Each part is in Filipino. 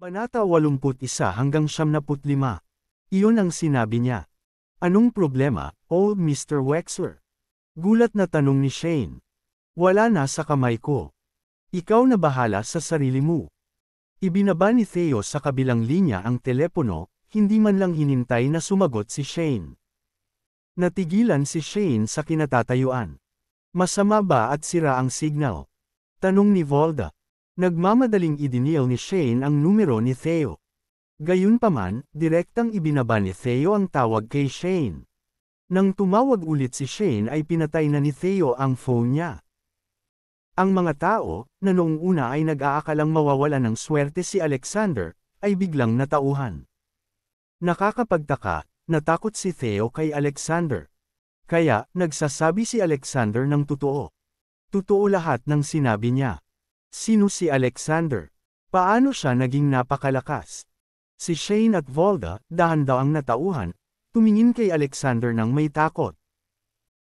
Banata 81 hanggang 75. Iyon ang sinabi niya. Anong problema, old Mr. Wexler? Gulat na tanong ni Shane. Wala na sa kamay ko. Ikaw na bahala sa sarili mo. Ibinaba ni Theo sa kabilang linya ang telepono, hindi man lang hinintay na sumagot si Shane. Natigilan si Shane sa kinatatayuan. Masama ba at sira ang signal? Tanong ni Volda. Nagmamadaling idinil ni Shane ang numero ni Theo. Gayunpaman, direktang ibinaba ni Theo ang tawag kay Shane. Nang tumawag ulit si Shane ay pinatay na ni Theo ang phone niya. Ang mga tao, na noong una ay nag-aakalang mawawala ng swerte si Alexander, ay biglang natauhan. Nakakapagtaka, natakot si Theo kay Alexander. Kaya, nagsasabi si Alexander ng totoo. Totoo lahat ng sinabi niya. Sino si Alexander? Paano siya naging napakalakas? Si Shane at Volga, dahan ang natauhan, tumingin kay Alexander ng may takot.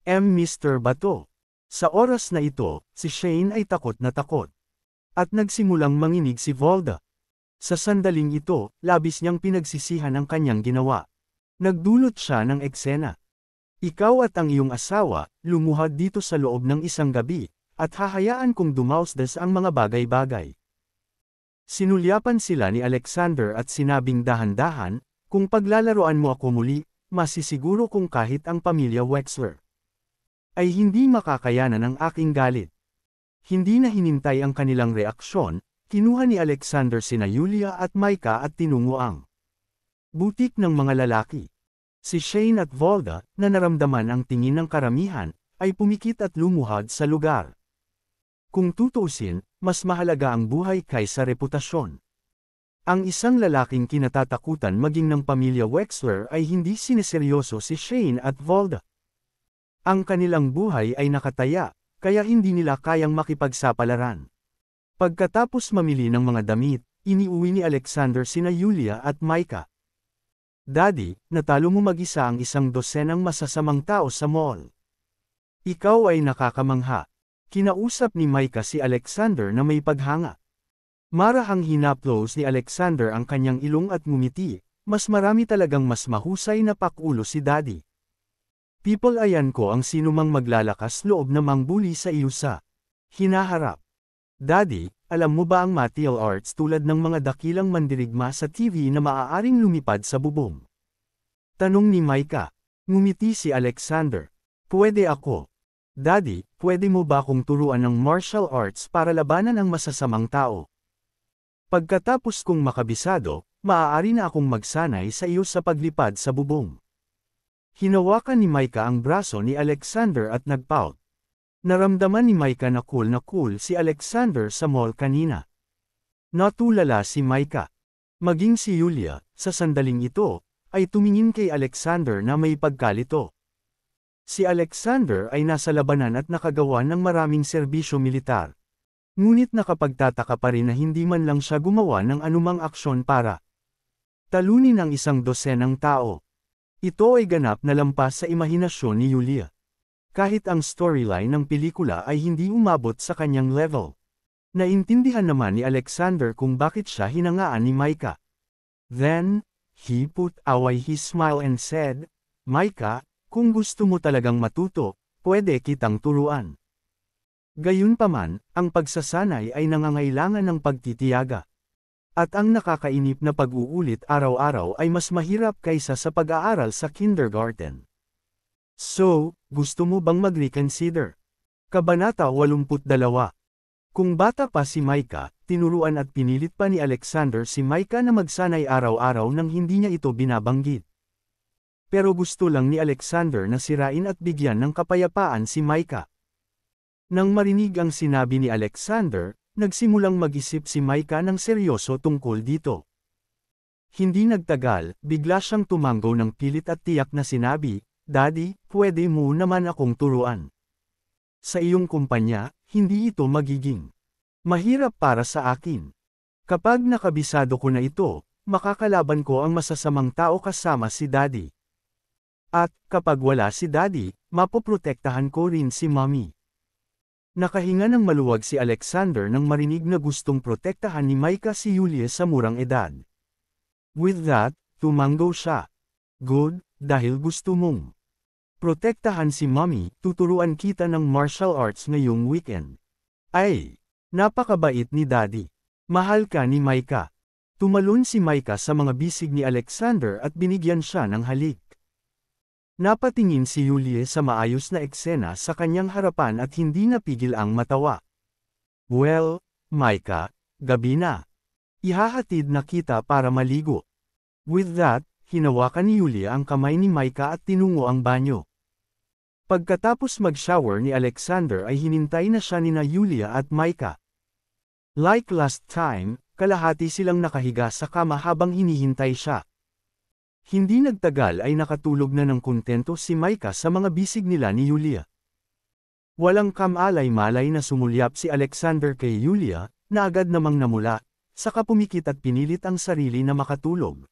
M. Mr. Bato. Sa oras na ito, si Shane ay takot na takot. At nagsimulang manginig si Volga. Sa sandaling ito, labis niyang pinagsisihan ang kanyang ginawa. Nagdulot siya ng eksena. Ikaw at ang iyong asawa, lumuhad dito sa loob ng isang gabi, at hahayaan kong dumausdas ang mga bagay-bagay. Sinulyapan sila ni Alexander at sinabing dahan-dahan, kung paglalaroan mo ako muli, masisiguro kong kahit ang pamilya Wexler ay hindi makakayanan ang aking galit. Hindi na hinintay ang kanilang reaksyon, kinuha ni Alexander sina Yulia at Maika at tinungo ang butik ng mga lalaki. Si Shane at Volga, na naramdaman ang tingin ng karamihan, ay pumikit at lumuhad sa lugar. Kung tutuusin, mas mahalaga ang buhay kaysa reputasyon. Ang isang lalaking kinatatakutan maging ng pamilya Wexler ay hindi sineseryoso si Shane at Volda. Ang kanilang buhay ay nakataya, kaya hindi nila kayang makipagsapalaran. Pagkatapos mamili ng mga damit, iniuwi ni Alexander sina Yulia at Micah. Daddy, natalo mo mag-isa ang isang dosenang masasamang tao sa mall. Ikaw ay nakakamangha, Kinausap ni Maika si Alexander na may paghanga. Marahang hinaplos ni Alexander ang kanyang ilong at ngumiti, mas marami talagang mas mahusay na pakulo si Daddy. People ayan ko ang sinumang maglalakas loob na mangbuli sa iyo sa hinaharap. Daddy, alam mo ba ang martial arts tulad ng mga dakilang mandirigma sa TV na maaaring lumipad sa bubong? Tanong ni Maika. Ngumiti si Alexander. Pwede ako. Daddy, pwede mo ba kung turuan ng martial arts para labanan ang masasamang tao? Pagkatapos kong makabisado, maaari na akong magsanay sa iyo sa paglipad sa bubong. Hinawakan ni Maika ang braso ni Alexander at nagpout. Naramdaman ni Maika na cool na cool si Alexander sa mall kanina. Natulala si Maika. Maging si Yulia, sa sandaling ito, ay tumingin kay Alexander na may pagkalito. Si Alexander ay nasa labanan at nakagawa ng maraming serbisyo militar. Ngunit nakapagtataka pa rin na hindi man lang siya gumawa ng anumang aksyon para talunin ang isang dosenang tao. Ito ay ganap na lampas sa imahinasyon ni Yulia. Kahit ang storyline ng pelikula ay hindi umabot sa kanyang level. Naintindihan naman ni Alexander kung bakit siya hinangaan ni Micah. Then, he put away his smile and said, Micah, kung gusto mo talagang matuto, pwede kitang turuan. Gayunpaman, ang pagsasanay ay nangangailangan ng pagtitiyaga. At ang nakakainip na pag-uulit araw-araw ay mas mahirap kaysa sa pag-aaral sa kindergarten. So, gusto mo bang mag-reconsider? Kabanata 82 Kung bata pa si Maika, tinuruan at pinilit pa ni Alexander si Maika na magsanay araw-araw nang hindi niya ito binabanggit pero gusto lang ni Alexander na sirain at bigyan ng kapayapaan si Maika. Nang marinig ang sinabi ni Alexander, nagsimulang mag-isip si Maika ng seryoso tungkol dito. Hindi nagtagal, bigla siyang tumanggo ng pilit at tiyak na sinabi, Daddy, pwede mo naman akong turuan. Sa iyong kumpanya, hindi ito magiging mahirap para sa akin. Kapag nakabisado ko na ito, makakalaban ko ang masasamang tao kasama si Daddy. At, kapag wala si daddy, mapoprotektahan ko rin si mommy. Nakahinga ng maluwag si Alexander nang marinig na gustong protektahan ni Maika si Yulia sa murang edad. With that, tumango siya. Good, dahil gusto mong. Protektahan si mommy, tuturuan kita ng martial arts ngayong weekend. Ay, napakabait ni daddy. Mahal ka ni Maika. Tumalon si Maika sa mga bisig ni Alexander at binigyan siya ng halik. Napatingin si Julie sa maayos na eksena sa kanyang harapan at hindi napigil ang matawa. Well, Maika, gabi na. Ihahatid na kita para maligo. With that, hinawakan ni Julie ang kamay ni Maika at tinungo ang banyo. Pagkatapos mag-shower ni Alexander ay hinintay na siya ni na Julia at Maika. Like last time, kalahati silang nakahiga sa kama habang hinihintay siya. Hindi nagtagal ay nakatulog na ng kontento si Maika sa mga bisig nila ni Yulia. Walang kamalay-malay na sumulyap si Alexander kay Yulia, na agad namang namula, saka pumikit at pinilit ang sarili na makatulog.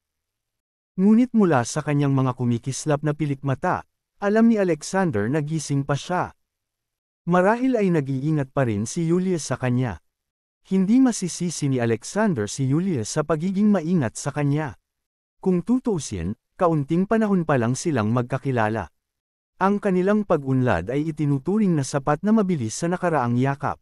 Ngunit mula sa kanyang mga kumikislap na pilikmata, alam ni Alexander na gising pa siya. Marahil ay nag-iingat pa rin si Yulia sa kanya. Hindi masisisi ni Alexander si Yulia sa pagiging maingat sa kanya. Kung tutusin, kaunting panahon pa lang silang magkakilala. Ang kanilang pag-unlad ay itinuturing na sapat na mabilis sa nakaraang yakap.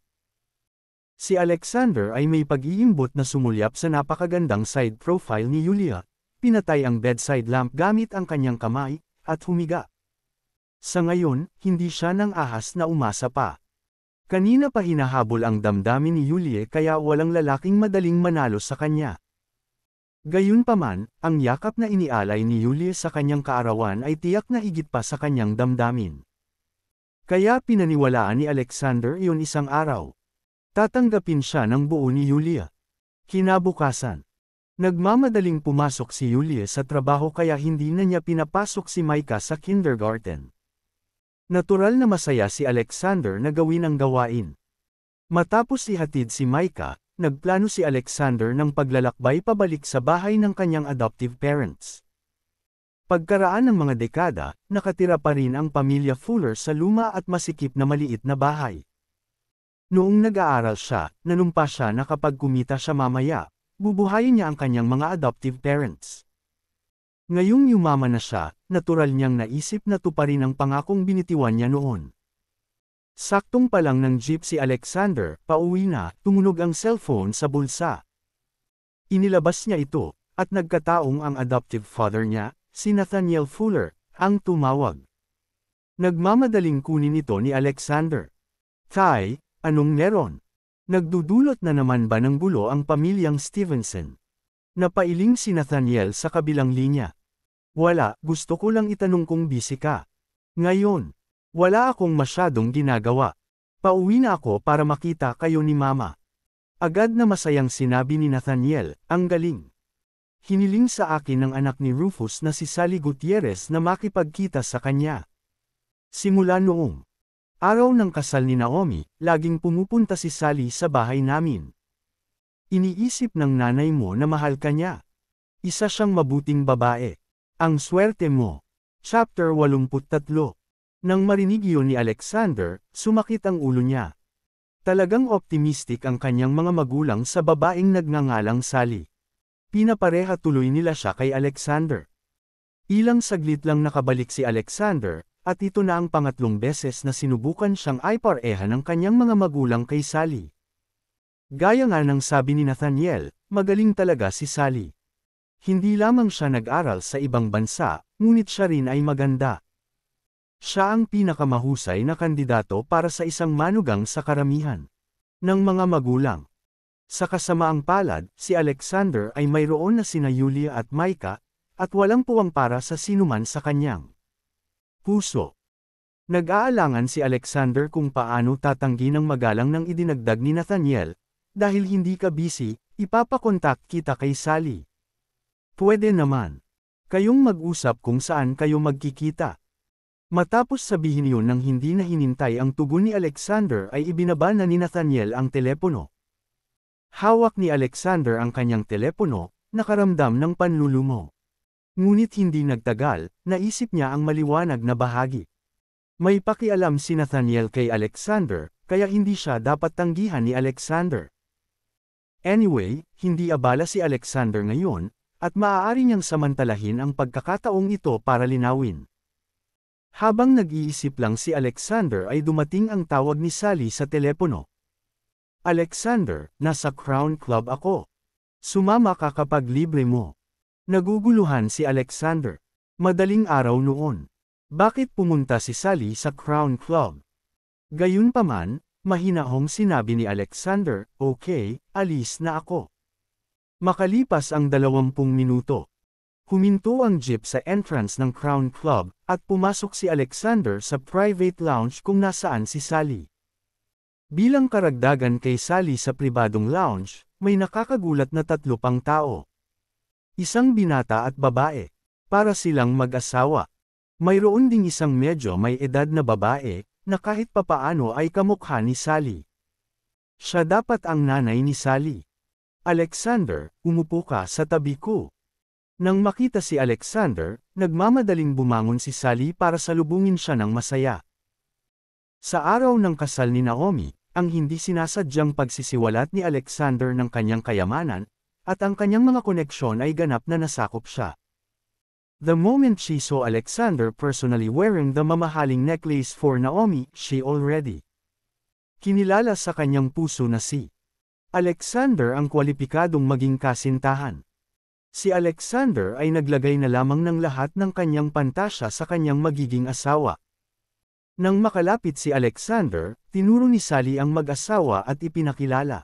Si Alexander ay may pag-iimbot na sumulyap sa napakagandang side profile ni Yulia, pinatay ang bedside lamp gamit ang kanyang kamay, at humiga. Sa ngayon, hindi siya ng ahas na umasa pa. Kanina pa hinahabol ang damdamin ni Yulie kaya walang lalaking madaling manalo sa kanya. Gayunpaman, ang yakap na inialay ni Julius sa kanyang kaarawan ay tiyak na higit pa sa kanyang damdamin. Kaya pinaniwalaan ni Alexander iyon isang araw. Tatanggapin siya ng buo ni Julia. Kinabukasan. Nagmamadaling pumasok si Julia sa trabaho kaya hindi na niya pinapasok si Maika sa kindergarten. Natural na masaya si Alexander na gawin ang gawain. Matapos ihatid si Maika, nagplano si Alexander ng paglalakbay pabalik sa bahay ng kanyang adoptive parents. Pagkaraan ng mga dekada, nakatira pa rin ang pamilya Fuller sa luma at masikip na maliit na bahay. Noong nag-aaral siya, nanumpa siya na kapag kumita siya mamaya, bubuhayin niya ang kanyang mga adoptive parents. Ngayong yumama na siya, natural niyang naisip na tuparin ang pangakong binitiwan niya noon. Saktong pa lang ng jeep si Alexander, pauwi na, tumunog ang cellphone sa bulsa. Inilabas niya ito, at nagkataong ang adoptive father niya, si Nathaniel Fuller, ang tumawag. Nagmamadaling kunin ito ni Alexander. Tay, anong meron? Nagdudulot na naman ba ng gulo ang pamilyang Stevenson? Napailing si Nathaniel sa kabilang linya. Wala, gusto ko lang itanong kung busy ka. Ngayon, wala akong masyadong ginagawa. Pauwi na ako para makita kayo ni Mama. Agad na masayang sinabi ni Nathaniel, ang galing. Hiniling sa akin ng anak ni Rufus na si Sally Gutierrez na makipagkita sa kanya. Simula noong araw ng kasal ni Naomi, laging pumupunta si Sally sa bahay namin. Iniisip ng nanay mo na mahal ka niya. Isa siyang mabuting babae. Ang swerte mo. Chapter 83 nang marinig yun ni Alexander, sumakit ang ulo niya. Talagang optimistic ang kanyang mga magulang sa babaeng nagngangalang Sally. Pinapareha tuloy nila siya kay Alexander. Ilang saglit lang nakabalik si Alexander, at ito na ang pangatlong beses na sinubukan siyang ay pareha ng kanyang mga magulang kay Sally. Gaya nga ng sabi ni Nathaniel, magaling talaga si Sally. Hindi lamang siya nag-aral sa ibang bansa, ngunit siya rin ay maganda. Siya ang pinakamahusay na kandidato para sa isang manugang sa karamihan ng mga magulang. Sa kasamaang palad, si Alexander ay mayroon na sina Yulia at Maika, at walang puwang para sa sinuman sa kanyang puso. Nag-aalangan si Alexander kung paano tatanggi ng magalang ng idinagdag ni Nathaniel, dahil hindi ka busy, ipapakontak kita kay Sally. Pwede naman. Kayong mag-usap kung saan kayo magkikita. Matapos sabihin yun ng hindi na hinintay ang tugon ni Alexander ay ibinaba na ni Nathaniel ang telepono. Hawak ni Alexander ang kanyang telepono, nakaramdam ng panlulumo. Ngunit hindi nagtagal, naisip niya ang maliwanag na bahagi. May pakialam si Nathaniel kay Alexander, kaya hindi siya dapat tanggihan ni Alexander. Anyway, hindi abala si Alexander ngayon, at maaari niyang samantalahin ang pagkakataong ito para linawin. Habang nag-iisip lang si Alexander ay dumating ang tawag ni Sally sa telepono. Alexander, nasa Crown Club ako. Sumama ka kapag libre mo. Naguguluhan si Alexander. Madaling araw noon. Bakit pumunta si Sally sa Crown Club? Gayunpaman, mahinahong sinabi ni Alexander, okay, alis na ako. Makalipas ang 20 minuto, Huminto ang jeep sa entrance ng Crown Club, at pumasok si Alexander sa private lounge kung nasaan si Sally. Bilang karagdagan kay Sally sa pribadong lounge, may nakakagulat na tatlo pang tao. Isang binata at babae. Para silang mag-asawa. Mayroon ding isang medyo may edad na babae, na kahit papaano ay kamukha ni Sally. Siya dapat ang nanay ni Sally. Alexander, umupo ka sa tabi ko. Nang makita si Alexander, nagmamadaling bumangon si Sally para salubungin siya ng masaya. Sa araw ng kasal ni Naomi, ang hindi sinasadyang pagsisiwalat ni Alexander ng kanyang kayamanan, at ang kanyang mga koneksyon ay ganap na nasakop siya. The moment she saw Alexander personally wearing the mamahaling necklace for Naomi, she already kinilala sa kanyang puso na si Alexander ang kwalipikadong maging kasintahan si Alexander ay naglagay na lamang ng lahat ng kanyang pantasya sa kanyang magiging asawa. Nang makalapit si Alexander, tinuro ni Sally ang mag-asawa at ipinakilala.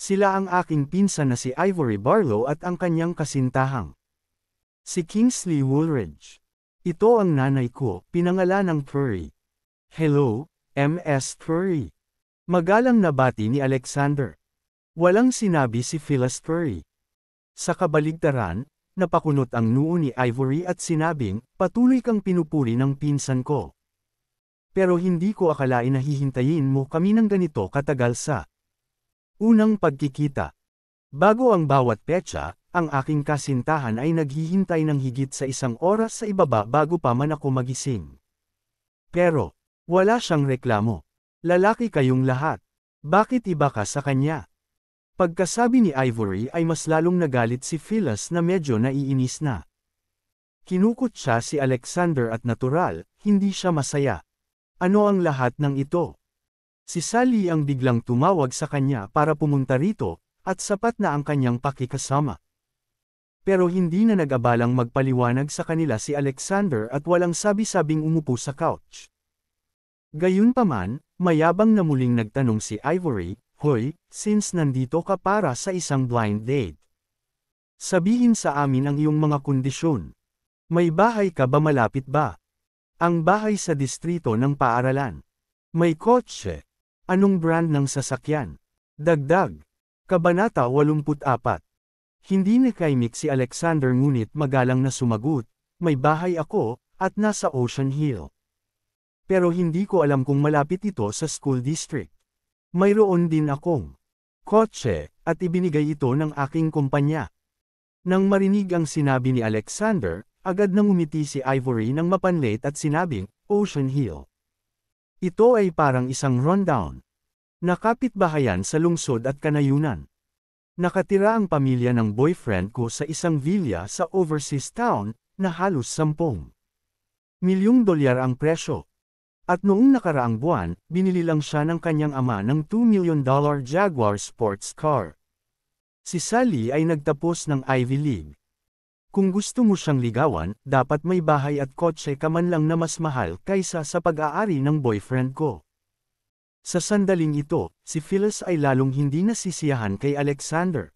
Sila ang aking pinsan na si Ivory Barlow at ang kanyang kasintahang. Si Kingsley Woolridge. Ito ang nanay ko, pinangalan ng Curry. Hello, M.S. Curry. Magalang na bati ni Alexander. Walang sinabi si Phyllis Curry. Sa kabaligtaran, napakunot ang noo ni Ivory at sinabing, patuloy kang pinupuri ng pinsan ko. Pero hindi ko akalain na hihintayin mo kami ng ganito katagal sa unang pagkikita. Bago ang bawat petsa, ang aking kasintahan ay naghihintay ng higit sa isang oras sa ibaba bago pa man ako magising. Pero, wala siyang reklamo. Lalaki kayong lahat. Bakit iba ka sa kanya? Pagkasabi ni Ivory ay mas lalong nagalit si Phyllis na medyo naiinis na. Kinukot siya si Alexander at natural, hindi siya masaya. Ano ang lahat ng ito? Si Sally ang biglang tumawag sa kanya para pumunta rito, at sapat na ang kanyang pakikasama. Pero hindi na nag-abalang magpaliwanag sa kanila si Alexander at walang sabi-sabing umupo sa couch. Gayunpaman, mayabang na muling nagtanong si Ivory, Hoy, since nandito ka para sa isang blind date. Sabihin sa amin ang iyong mga kondisyon. May bahay ka ba malapit ba? Ang bahay sa distrito ng paaralan. May kotse. Anong brand ng sasakyan? Dagdag. Kabanata 84. Hindi nakaimik si Alexander ngunit magalang na sumagot, may bahay ako, at nasa Ocean Hill. Pero hindi ko alam kung malapit ito sa school district. Mayroon din akong kotse at ibinigay ito ng aking kumpanya. Nang marinig ang sinabi ni Alexander, agad nang umiti si Ivory ng mapanlit at sinabing, Ocean Hill. Ito ay parang isang rundown. Nakapit bahayan sa lungsod at kanayunan. Nakatira ang pamilya ng boyfriend ko sa isang villa sa overseas town na halos sampung milyong dolyar ang presyo. At noong nakaraang buwan, binili lang siya ng kanyang ama ng $2 million dollar Jaguar sports car. Si Sally ay nagtapos ng Ivy League. Kung gusto mo siyang ligawan, dapat may bahay at kotse ka man lang na mas mahal kaysa sa pag-aari ng boyfriend ko. Sa sandaling ito, si Phyllis ay lalong hindi nasisiyahan kay Alexander.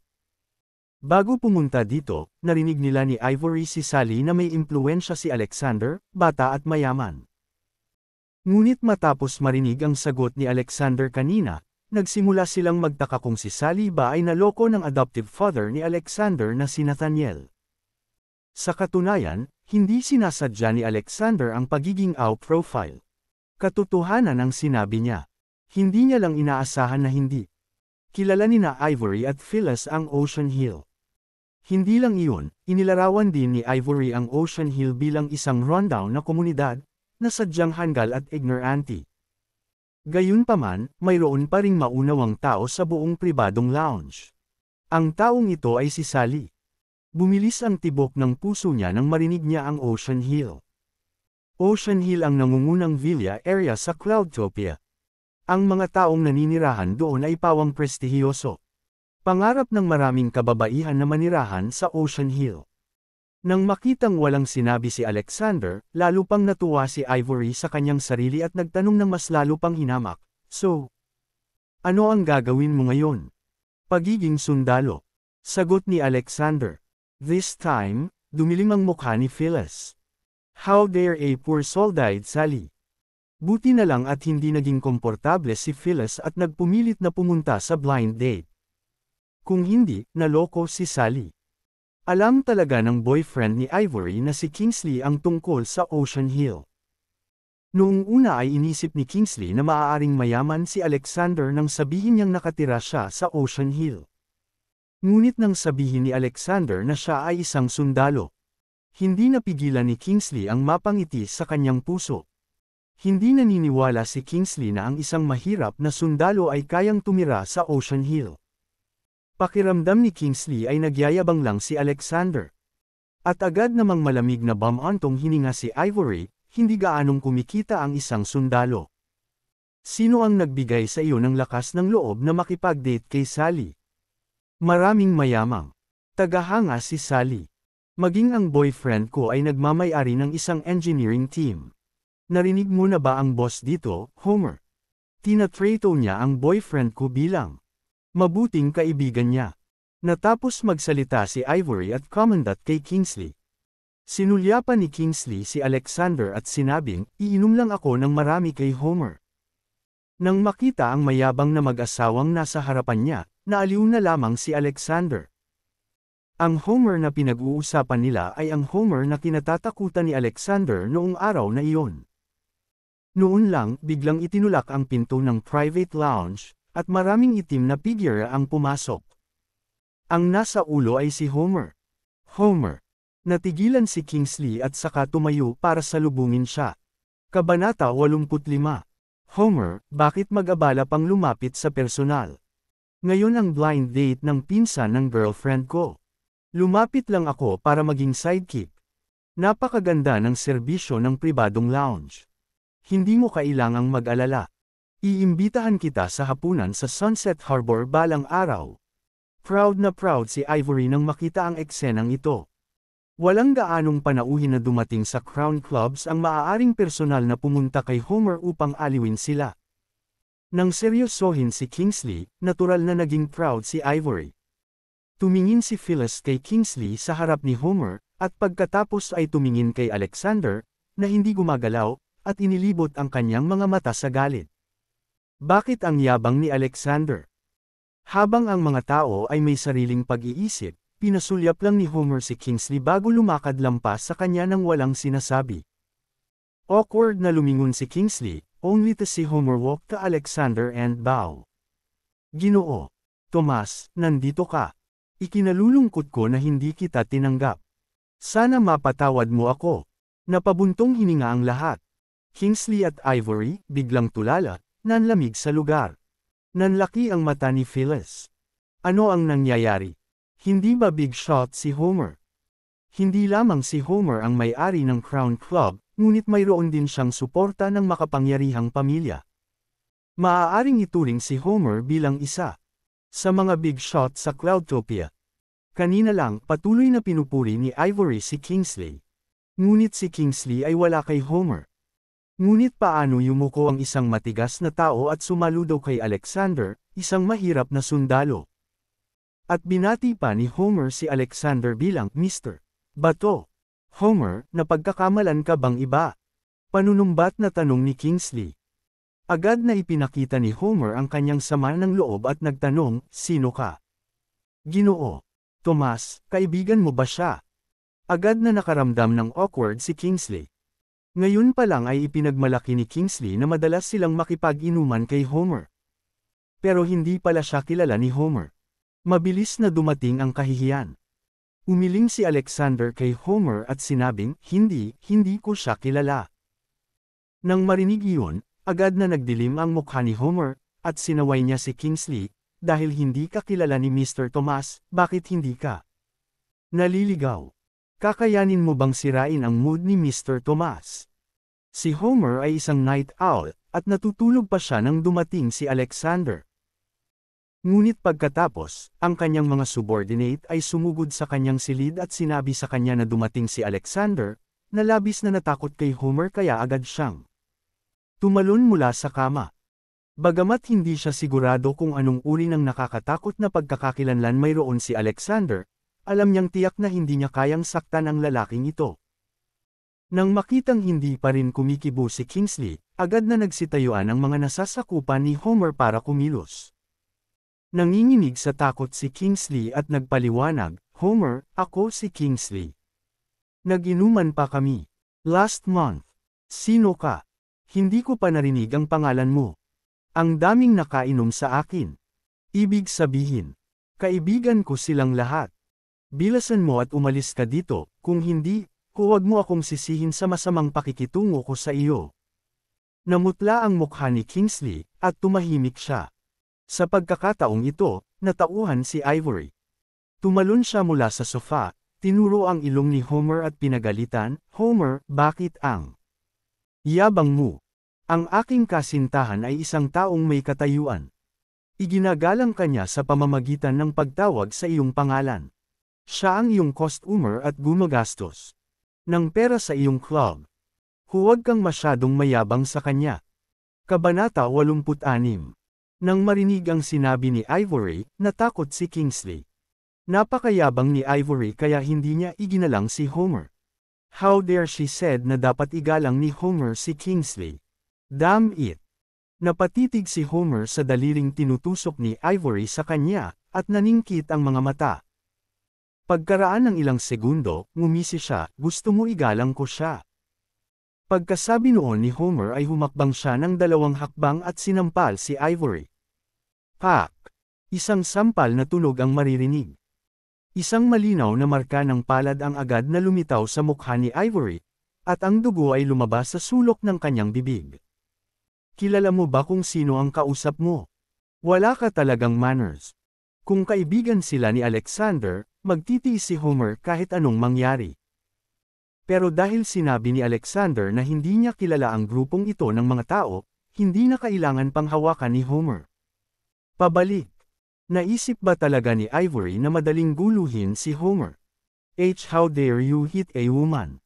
Bago pumunta dito, narinig nila ni Ivory si Sally na may impluensya si Alexander, bata at mayaman. Ngunit matapos marinig ang sagot ni Alexander kanina, nagsimula silang magtaka kung si Sally ba ay naloko ng adoptive father ni Alexander na si Nathaniel. Sa katunayan, hindi sinasadya ni Alexander ang pagiging out-profile. Katotohanan ang sinabi niya. Hindi niya lang inaasahan na hindi. Kilala ni na Ivory at Phyllis ang Ocean Hill. Hindi lang iyon, inilarawan din ni Ivory ang Ocean Hill bilang isang rundown na komunidad, na sadyang hanggal at ignoranti. Gayunpaman, mayroon pa ring maunawang tao sa buong pribadong lounge. Ang taong ito ay si Sally. Bumilis ang tibok ng puso niya nang marinig niya ang Ocean Hill. Ocean Hill ang nangungunang villa area sa Cloudtopia. Ang mga taong naninirahan doon ay pawang prestihiyoso. Pangarap ng maraming kababaihan na manirahan sa Ocean Hill. Nang makitang walang sinabi si Alexander, lalo pang natuwa si Ivory sa kanyang sarili at nagtanong ng mas lalo pang hinamak, So, ano ang gagawin mo ngayon? Pagiging sundalo. Sagot ni Alexander. This time, dumilim ang mukha ni Phyllis. How dare a poor soul died Sally. Buti na lang at hindi naging komportable si Phyllis at nagpumilit na pumunta sa blind date. Kung hindi, naloko si Sally. Alam talaga ng boyfriend ni Ivory na si Kingsley ang tungkol sa Ocean Hill. Noong una ay inisip ni Kingsley na maaaring mayaman si Alexander nang sabihin niyang nakatira siya sa Ocean Hill. Ngunit nang sabihin ni Alexander na siya ay isang sundalo, hindi napigilan ni Kingsley ang mapangiti sa kanyang puso. Hindi naniniwala si Kingsley na ang isang mahirap na sundalo ay kayang tumira sa Ocean Hill. Pakiramdam ni Kingsley ay nagyayabang lang si Alexander. At agad namang malamig na bamantong hininga si Ivory, hindi gaanong kumikita ang isang sundalo. Sino ang nagbigay sa iyo ng lakas ng loob na makipag-date kay Sally? Maraming mayamang. Tagahanga si Sally. Maging ang boyfriend ko ay nagmamayari ng isang engineering team. Narinig mo na ba ang boss dito, Homer? Tinatrato niya ang boyfriend ko bilang Mabuting kaibigan niya. Natapos magsalita si Ivory at Commandant kay Kingsley. Sinulyapan ni Kingsley si Alexander at sinabing, iinom lang ako ng marami kay Homer. Nang makita ang mayabang na mag-asawang nasa harapan niya, naaliw na lamang si Alexander. Ang Homer na pinag-uusapan nila ay ang Homer na kinatatakutan ni Alexander noong araw na iyon. Noon lang, biglang itinulak ang pinto ng private lounge, at maraming itim na figure ang pumasok. Ang nasa ulo ay si Homer. Homer. Natigilan si Kingsley at saka tumayo para salubungin siya. Kabanata 85. Homer, bakit mag-abala pang lumapit sa personal? Ngayon ang blind date ng pinsan ng girlfriend ko. Lumapit lang ako para maging sidekick. Napakaganda ng serbisyo ng pribadong lounge. Hindi mo kailangang mag-alala. Iimbitahan kita sa hapunan sa Sunset Harbor balang araw. Proud na proud si Ivory nang makita ang eksenang ito. Walang gaanong panauhin na dumating sa Crown Clubs ang maaaring personal na pumunta kay Homer upang aliwin sila. Nang seryosohin si Kingsley, natural na naging proud si Ivory. Tumingin si Phyllis kay Kingsley sa harap ni Homer, at pagkatapos ay tumingin kay Alexander, na hindi gumagalaw, at inilibot ang kanyang mga mata sa galit. Bakit ang yabang ni Alexander? Habang ang mga tao ay may sariling pag-iisip, pinasulyap lang ni Homer si Kingsley bago lumakad lampas sa kanya nang walang sinasabi. Awkward na lumingon si Kingsley, only to see Homer walk to Alexander and bow. Ginoo, Tomas, nandito ka. Ikinalulungkot ko na hindi kita tinanggap. Sana mapatawad mo ako. Napabuntong hininga ang lahat. Kingsley at Ivory, biglang tulala, Nanlamig sa lugar. Nanlaki ang mata ni Phyllis. Ano ang nangyayari? Hindi ba big shot si Homer? Hindi lamang si Homer ang may-ari ng Crown Club, ngunit mayroon din siyang suporta ng makapangyarihang pamilya. Maaaring ituring si Homer bilang isa sa mga big shot sa Cloudtopia. Kanina lang patuloy na pinupuri ni Ivory si Kingsley. Ngunit si Kingsley ay wala kay Homer. Ngunit paano yumuko ang isang matigas na tao at sumaludo kay Alexander, isang mahirap na sundalo? At binati pa ni Homer si Alexander bilang Mr. Bato. Homer, napagkakamalan ka bang iba? Panunumbat na tanong ni Kingsley. Agad na ipinakita ni Homer ang kanyang sama ng loob at nagtanong, sino ka? Ginoo. Tomas, kaibigan mo ba siya? Agad na nakaramdam ng awkward si Kingsley. Ngayon pa lang ay ipinagmalaki ni Kingsley na madalas silang makipag-inuman kay Homer. Pero hindi pala siya kilala ni Homer. Mabilis na dumating ang kahihiyan. Umiling si Alexander kay Homer at sinabing, hindi, hindi ko siya kilala. Nang marinig iyon, agad na nagdilim ang mukha ni Homer, at sinaway niya si Kingsley, dahil hindi ka kilala ni Mr. Thomas, bakit hindi ka? Naliligaw. Kakayanin mo bang sirain ang mood ni Mr. Thomas? Si Homer ay isang night owl, at natutulog pa siya nang dumating si Alexander. Ngunit pagkatapos, ang kanyang mga subordinate ay sumugod sa kanyang silid at sinabi sa kanya na dumating si Alexander, na labis na natakot kay Homer kaya agad siyang tumalon mula sa kama. Bagamat hindi siya sigurado kung anong uri ng nakakatakot na pagkakakilanlan mayroon si Alexander, alam niyang tiyak na hindi niya kayang saktan ang lalaking ito. Nang makitang hindi pa rin kumikibo si Kingsley, agad na nagsitayuan ang mga nasasakupan ni Homer para kumilos. Nanginginig sa takot si Kingsley at nagpaliwanag, Homer, ako si Kingsley. Naginuman pa kami. Last month. Sino ka? Hindi ko pa narinig ang pangalan mo. Ang daming nakainom sa akin. Ibig sabihin, kaibigan ko silang lahat. Bilasan mo at umalis ka dito, kung hindi, Huwag mo akong sisihin sa masamang pakikitungo ko sa iyo. Namutla ang mukha ni Kingsley, at tumahimik siya. Sa pagkakataong ito, natauhan si Ivory. Tumalon siya mula sa sofa, tinuro ang ilong ni Homer at pinagalitan, Homer, bakit ang yabang mo? Ang aking kasintahan ay isang taong may katayuan. Iginagalang kanya sa pamamagitan ng pagtawag sa iyong pangalan. Siya ang iyong customer at gumagastos ng pera sa iyong club. Huwag kang masyadong mayabang sa kanya. Kabanata 86 Nang marinig ang sinabi ni Ivory, natakot si Kingsley. Napakayabang ni Ivory kaya hindi niya iginalang si Homer. How dare she said na dapat igalang ni Homer si Kingsley. Damn it! Napatitig si Homer sa daliring tinutusok ni Ivory sa kanya, at naningkit ang mga mata. Pagkaraan ng ilang segundo, ngumisi siya, gusto mo igalang ko siya. Pagkasabi noon ni Homer ay humakbang siya ng dalawang hakbang at sinampal si Ivory. Pak! Isang sampal na tunog ang maririnig. Isang malinaw na marka ng palad ang agad na lumitaw sa mukha ni Ivory, at ang dugo ay lumabas sa sulok ng kanyang bibig. Kilala mo ba kung sino ang kausap mo? Wala ka talagang manners. Kung kaibigan sila ni Alexander, Magtitiis si Homer kahit anong mangyari. Pero dahil sinabi ni Alexander na hindi niya kilala ang grupong ito ng mga tao, hindi na kailangan pang hawakan ni Homer. Pabalik. Naisip ba talaga ni Ivory na madaling guluhin si Homer? H. How dare you hit a woman?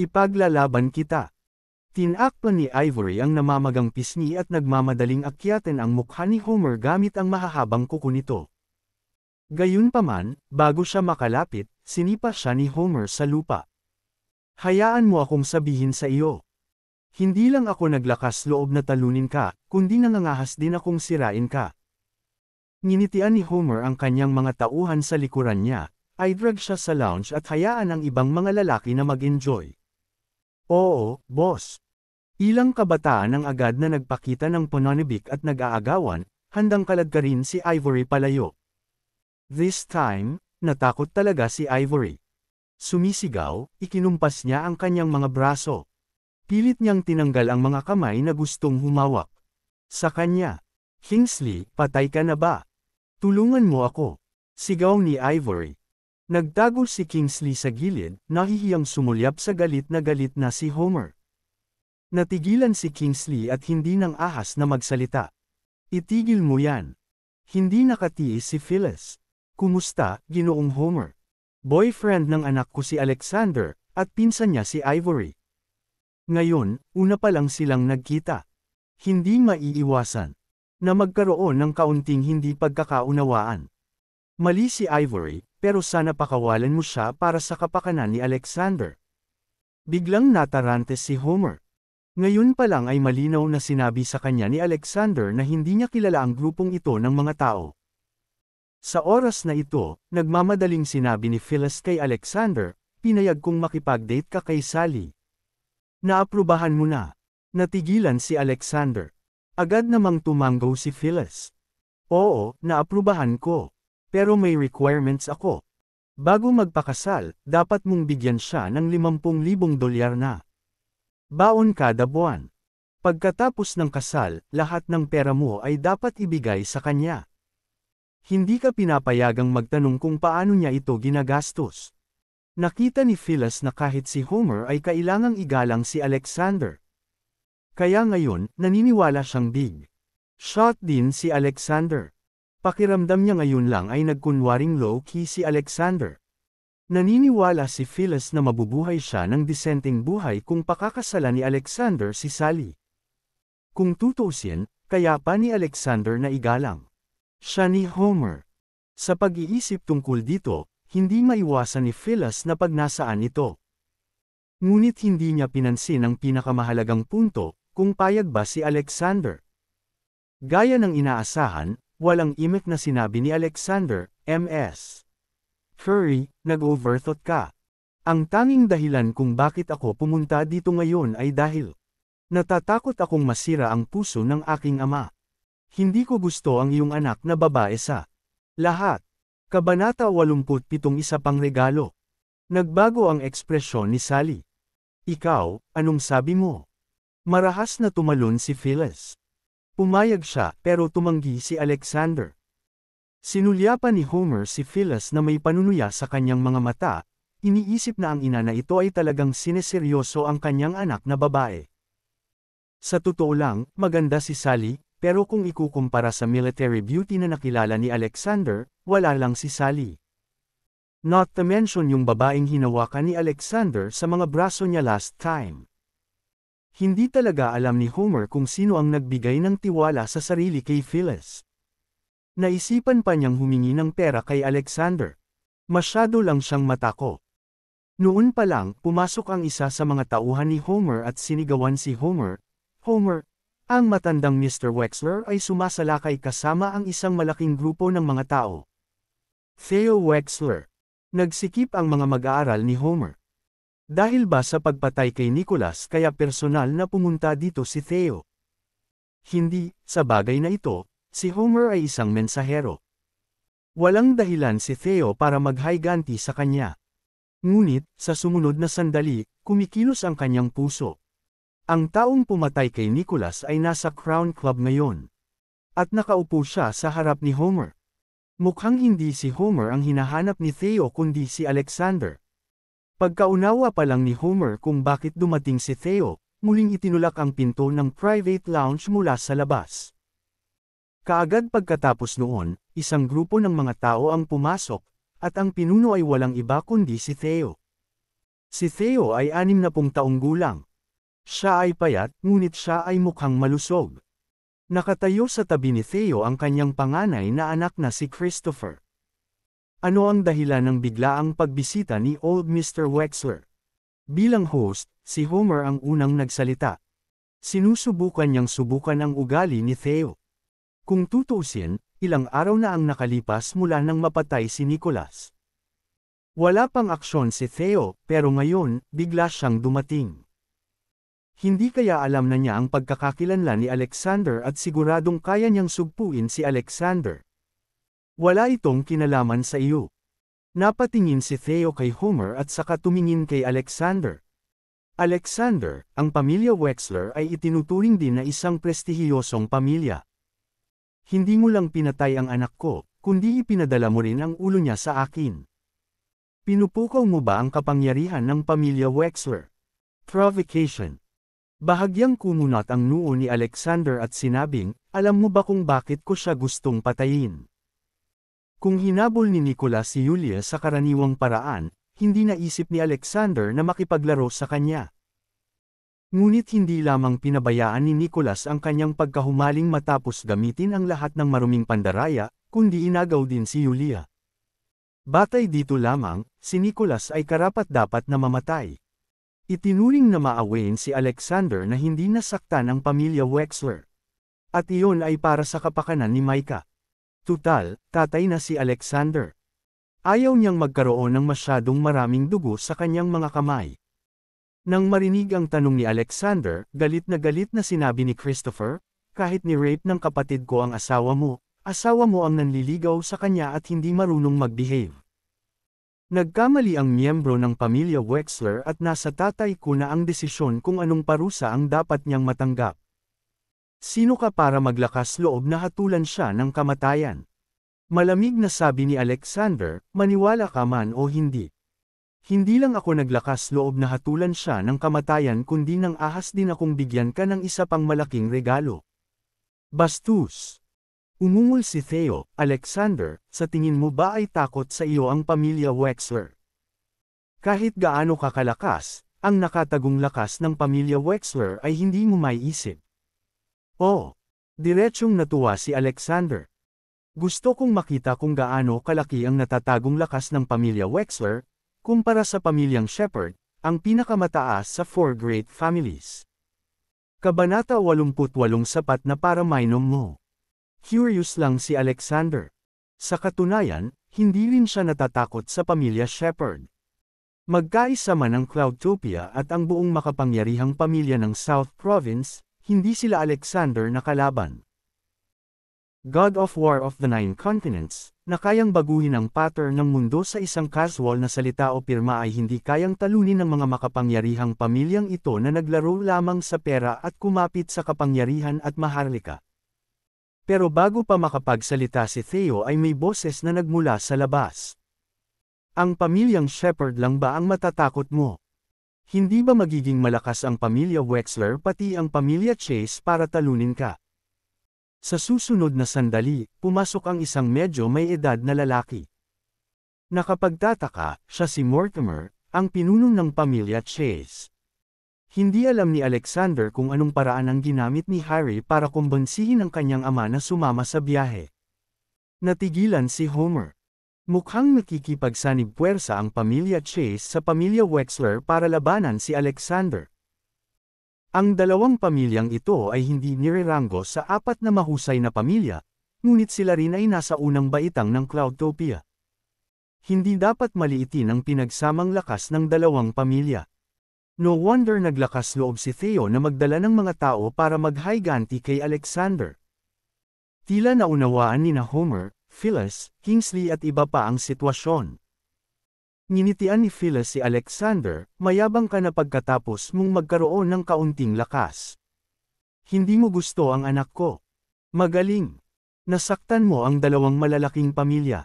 Ipaglalaban kita. Tinakpan ni Ivory ang namamagang pisngi at nagmamadaling akyatin ang mukha ni Homer gamit ang mahahabang kuko nito. Gayunpaman, bago siya makalapit, sinipa siya ni Homer sa lupa. Hayaan mo akong sabihin sa iyo. Hindi lang ako naglakas loob na talunin ka, kundi nangangahas din akong sirain ka. Nginitian ni Homer ang kanyang mga tauhan sa likuran niya, ay drag siya sa lounge at hayaan ang ibang mga lalaki na mag-enjoy. Oo, boss. Ilang kabataan ang agad na nagpakita ng panonibik at nag-aagawan, handang kalad ka rin si Ivory Palayo. This time, natakot talaga si Ivory. Sumisigaw, ikinumpas niya ang kanyang mga braso. Pilit niyang tinanggal ang mga kamay na gustong humawak. Sa kanya, Kingsley, patay ka na ba? Tulungan mo ako. Sigaw ni Ivory. Nagtago si Kingsley sa gilid, nahihiyang sumulyap sa galit na galit na si Homer. Natigilan si Kingsley at hindi nang ahas na magsalita. Itigil mo yan. Hindi nakatiis si Phyllis. Kumusta, ginoong Homer? Boyfriend ng anak ko si Alexander, at pinsan niya si Ivory. Ngayon, una pa lang silang nagkita. Hindi maiiwasan na magkaroon ng kaunting hindi pagkakaunawaan. Mali si Ivory, pero sana pakawalan mo siya para sa kapakanan ni Alexander. Biglang natarante si Homer. Ngayon pa lang ay malinaw na sinabi sa kanya ni Alexander na hindi niya kilala ang grupong ito ng mga tao. Sa oras na ito, nagmamadaling sinabi ni Phyllis kay Alexander, pinayag kong makipag-date ka kay Sally. Naaprubahan mo na. Natigilan si Alexander. Agad namang tumanggaw si Phyllis. Oo, naaprubahan ko. Pero may requirements ako. Bago magpakasal, dapat mong bigyan siya ng 50,000 dolyar na. Baon kada buwan. Pagkatapos ng kasal, lahat ng pera mo ay dapat ibigay sa kanya. Hindi ka pinapayagang magtanong kung paano niya ito ginagastos. Nakita ni Phyllis na kahit si Homer ay kailangang igalang si Alexander. Kaya ngayon, naniniwala siyang big. Shot din si Alexander. Pakiramdam niya ngayon lang ay nagkunwaring low-key si Alexander. Naniniwala si Phyllis na mabubuhay siya ng disenteng buhay kung pakakasala ni Alexander si Sally. Kung tutusin, kaya pa ni Alexander na igalang. Siya ni Homer. Sa pag-iisip tungkol dito, hindi maiwasan ni Phyllis na pagnasaan ito. Ngunit hindi niya pinansin ang pinakamahalagang punto, kung payag ba si Alexander. Gaya ng inaasahan, walang imek na sinabi ni Alexander, MS. Curry, nag-overthought ka. Ang tanging dahilan kung bakit ako pumunta dito ngayon ay dahil natatakot akong masira ang puso ng aking ama. Hindi ko gusto ang iyong anak na babae sa lahat. Kabanata 87 isa pang regalo. Nagbago ang ekspresyon ni Sally. Ikaw, anong sabi mo? Marahas na tumalon si Phyllis. Pumayag siya pero tumanggi si Alexander. Sinulyapan ni Homer si Phyllis na may panunuya sa kanyang mga mata, iniisip na ang ina na ito ay talagang sineseryoso ang kanyang anak na babae. Sa totoo lang, maganda si Sally, pero kung ikukumpara sa military beauty na nakilala ni Alexander, wala lang si Sally. Not to mention yung babaeng hinawakan ni Alexander sa mga braso niya last time. Hindi talaga alam ni Homer kung sino ang nagbigay ng tiwala sa sarili kay Phyllis. Naisipan pa niyang humingi ng pera kay Alexander. Masyado lang siyang matako. Noon pa lang, pumasok ang isa sa mga tauhan ni Homer at sinigawan si Homer, Homer, ang matandang Mr. Wexler ay sumasalakay kasama ang isang malaking grupo ng mga tao. Theo Wexler. Nagsikip ang mga mag-aaral ni Homer. Dahil ba sa pagpatay kay Nicholas kaya personal na pumunta dito si Theo? Hindi, sa bagay na ito, si Homer ay isang mensahero. Walang dahilan si Theo para maghayganti sa kanya. Ngunit, sa sumunod na sandali, kumikilos ang kanyang puso. Ang taong pumatay kay Nicholas ay nasa Crown Club ngayon. At nakaupo siya sa harap ni Homer. Mukhang hindi si Homer ang hinahanap ni Theo kundi si Alexander. Pagkaunawa pa lang ni Homer kung bakit dumating si Theo, muling itinulak ang pinto ng private lounge mula sa labas. Kaagad pagkatapos noon, isang grupo ng mga tao ang pumasok, at ang pinuno ay walang iba kundi si Theo. Si Theo ay anim na taong gulang, siya ay payat, ngunit siya ay mukhang malusog. Nakatayo sa tabi ni Theo ang kanyang panganay na anak na si Christopher. Ano ang dahilan ng biglaang pagbisita ni old Mr. Wexler? Bilang host, si Homer ang unang nagsalita. Sinusubukan niyang subukan ang ugali ni Theo. Kung tutuusin, ilang araw na ang nakalipas mula nang mapatay si Nicholas. Wala pang aksyon si Theo, pero ngayon, bigla siyang dumating. Hindi kaya alam na niya ang pagkakakilanlan ni Alexander at siguradong kaya niyang sugpuin si Alexander. Wala itong kinalaman sa iyo. Napatingin si Theo kay Homer at saka tumingin kay Alexander. Alexander, ang pamilya Wexler ay itinuturing din na isang prestihiyosong pamilya. Hindi mo lang pinatay ang anak ko, kundi ipinadala mo rin ang ulo niya sa akin. Pinupukaw mo ba ang kapangyarihan ng pamilya Wexler? Provocation Bahagyang kumunot ang noo ni Alexander at sinabing, alam mo ba kung bakit ko siya gustong patayin? Kung hinabol ni Nicola si Yulia sa karaniwang paraan, hindi naisip ni Alexander na makipaglaro sa kanya. Ngunit hindi lamang pinabayaan ni Nicolas ang kanyang pagkahumaling matapos gamitin ang lahat ng maruming pandaraya, kundi inagaw din si Yulia. Batay dito lamang, si Nicolas ay karapat dapat na mamatay. Itinuring na maawain si Alexander na hindi nasaktan ang pamilya Wexler. At iyon ay para sa kapakanan ni Micah. Tutal, tatay na si Alexander. Ayaw niyang magkaroon ng masyadong maraming dugo sa kanyang mga kamay. Nang marinig ang tanong ni Alexander, galit na galit na sinabi ni Christopher, kahit ni-rape ng kapatid ko ang asawa mo, asawa mo ang nanliligaw sa kanya at hindi marunong mag-behave. Nagkamali ang miyembro ng pamilya Wexler at nasa tatay ko na ang desisyon kung anong parusa ang dapat niyang matanggap. Sino ka para maglakas loob na hatulan siya ng kamatayan? Malamig na sabi ni Alexander, maniwala ka man o hindi. Hindi lang ako naglakas loob na hatulan siya ng kamatayan kundi nang ahas din akong bigyan ka ng isa pang malaking regalo. Bastus! Umungol si Theo, Alexander, sa tingin mo ba ay takot sa iyo ang pamilya Wexler? Kahit gaano kakalakas, ang nakatagong lakas ng pamilya Wexler ay hindi mo maiisip. Oh! Diretsyong natuwa si Alexander. Gusto kong makita kung gaano kalaki ang natatagong lakas ng pamilya Wexler, kumpara sa pamilyang Shepherd, ang pinakamataas sa four great families. Kabanata 88 sapat na para mainom mo. Curious lang si Alexander. Sa katunayan, hindi rin siya natatakot sa pamilya Shepard. Magkaisa man ang Cloudtopia at ang buong makapangyarihang pamilya ng South Province, hindi sila Alexander na kalaban. God of War of the Nine Continents, na kayang baguhin ang pattern ng mundo sa isang casual na salita o pirma ay hindi kayang talunin ng mga makapangyarihang pamilyang ito na naglaro lamang sa pera at kumapit sa kapangyarihan at maharlika. Pero bago pa makapagsalita si Theo ay may boses na nagmula sa labas. Ang pamilyang Shepherd lang ba ang matatakot mo? Hindi ba magiging malakas ang pamilya Wexler pati ang pamilya Chase para talunin ka? Sa susunod na sandali, pumasok ang isang medyo may edad na lalaki. Nakapagtataka, siya si Mortimer, ang pinunong ng pamilya Chase. Hindi alam ni Alexander kung anong paraan ang ginamit ni Harry para kumbansihin ang kanyang ama na sumama sa biyahe. Natigilan si Homer. Mukhang nakikipagsanib puwersa ang pamilya Chase sa pamilya Wexler para labanan si Alexander. Ang dalawang pamilyang ito ay hindi nireranggo sa apat na mahusay na pamilya, ngunit sila rin ay nasa unang baitang ng Cloudtopia. Hindi dapat maliitin ang pinagsamang lakas ng dalawang pamilya. No wonder naglakas loob si Theo na magdala ng mga tao para maghayganti kay Alexander. Tila naunawaan ni na Homer, Phyllis, Kingsley at iba pa ang sitwasyon. Nginitian ni Phyllis si Alexander, mayabang ka na pagkatapos mong magkaroon ng kaunting lakas. Hindi mo gusto ang anak ko. Magaling. Nasaktan mo ang dalawang malalaking pamilya.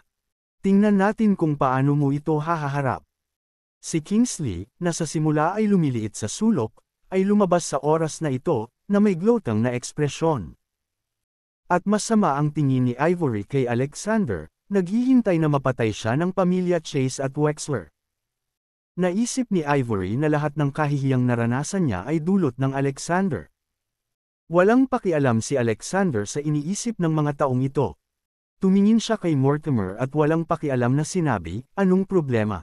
Tingnan natin kung paano mo ito hahaharap. Si Kingsley, na sa simula ay lumiliit sa sulok, ay lumabas sa oras na ito, na may glotang na ekspresyon. At masama ang tingin ni Ivory kay Alexander, naghihintay na mapatay siya ng pamilya Chase at Wexler. Naisip ni Ivory na lahat ng kahihiyang naranasan niya ay dulot ng Alexander. Walang pakialam si Alexander sa iniisip ng mga taong ito. Tumingin siya kay Mortimer at walang pakialam na sinabi, anong problema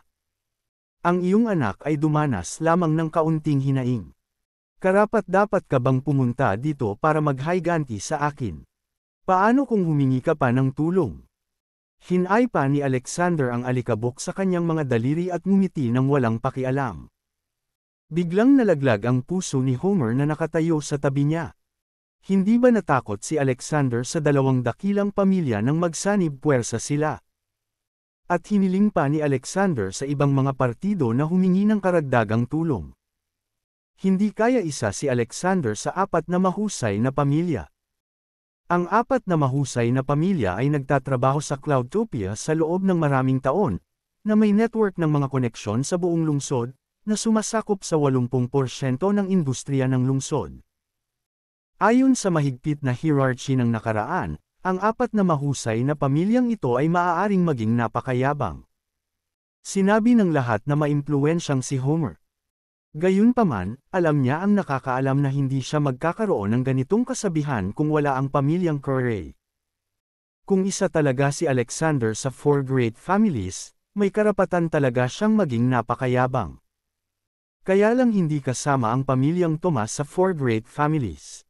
ang iyong anak ay dumanas lamang ng kaunting hinaing. Karapat dapat ka bang pumunta dito para maghayganti sa akin? Paano kung humingi ka pa ng tulong? Hinay pa ni Alexander ang alikabok sa kanyang mga daliri at ngumiti ng walang pakialam. Biglang nalaglag ang puso ni Homer na nakatayo sa tabi niya. Hindi ba natakot si Alexander sa dalawang dakilang pamilya nang magsanib puwersa sila? At hiniling pa ni Alexander sa ibang mga partido na humingi ng karagdagang tulong. Hindi kaya isa si Alexander sa apat na mahusay na pamilya. Ang apat na mahusay na pamilya ay nagtatrabaho sa Cloudtopia sa loob ng maraming taon, na may network ng mga koneksyon sa buong lungsod, na sumasakop sa 80% ng industriya ng lungsod. Ayon sa mahigpit na hierarchy ng nakaraan, ang apat na mahusay na pamilyang ito ay maaaring maging napakayabang. Sinabi ng lahat na maimpluwensyang si Homer. Gayunpaman, alam niya ang nakakaalam na hindi siya magkakaroon ng ganitong kasabihan kung wala ang pamilyang Curray. Kung isa talaga si Alexander sa four great families, may karapatan talaga siyang maging napakayabang. Kaya lang hindi kasama ang pamilyang Thomas sa four great families.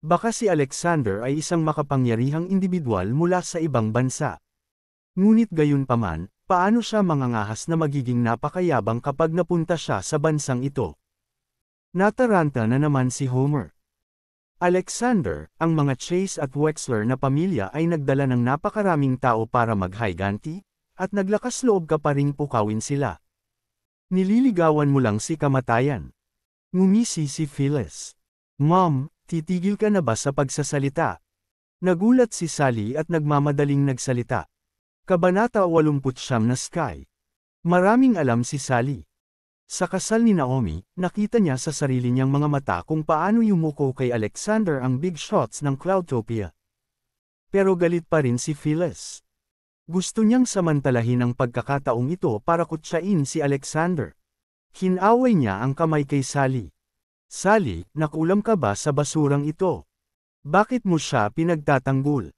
Baka si Alexander ay isang makapangyarihang individual mula sa ibang bansa. Ngunit gayunpaman, paano siya mangangahas na magiging napakayabang kapag napunta siya sa bansang ito? Nataranta na naman si Homer. Alexander, ang mga Chase at Wexler na pamilya ay nagdala ng napakaraming tao para maghayganti, at naglakas loob ka pa ring pukawin sila. Nililigawan mo lang si kamatayan. Ngumisi si Phyllis. Mom, Titigil ka na ba sa pagsasalita? Nagulat si Sally at nagmamadaling nagsalita. Kabanata 89 na Sky. Maraming alam si Sally. Sa kasal ni Naomi, nakita niya sa sarili niyang mga mata kung paano yumuko kay Alexander ang big shots ng Cloudtopia. Pero galit pa rin si Phyllis. Gusto niyang samantalahin ang pagkakataong ito para kutsain si Alexander. Hinaway niya ang kamay kay Sally. Sally, nakulam ka ba sa basurang ito? Bakit mo siya pinagtatanggol?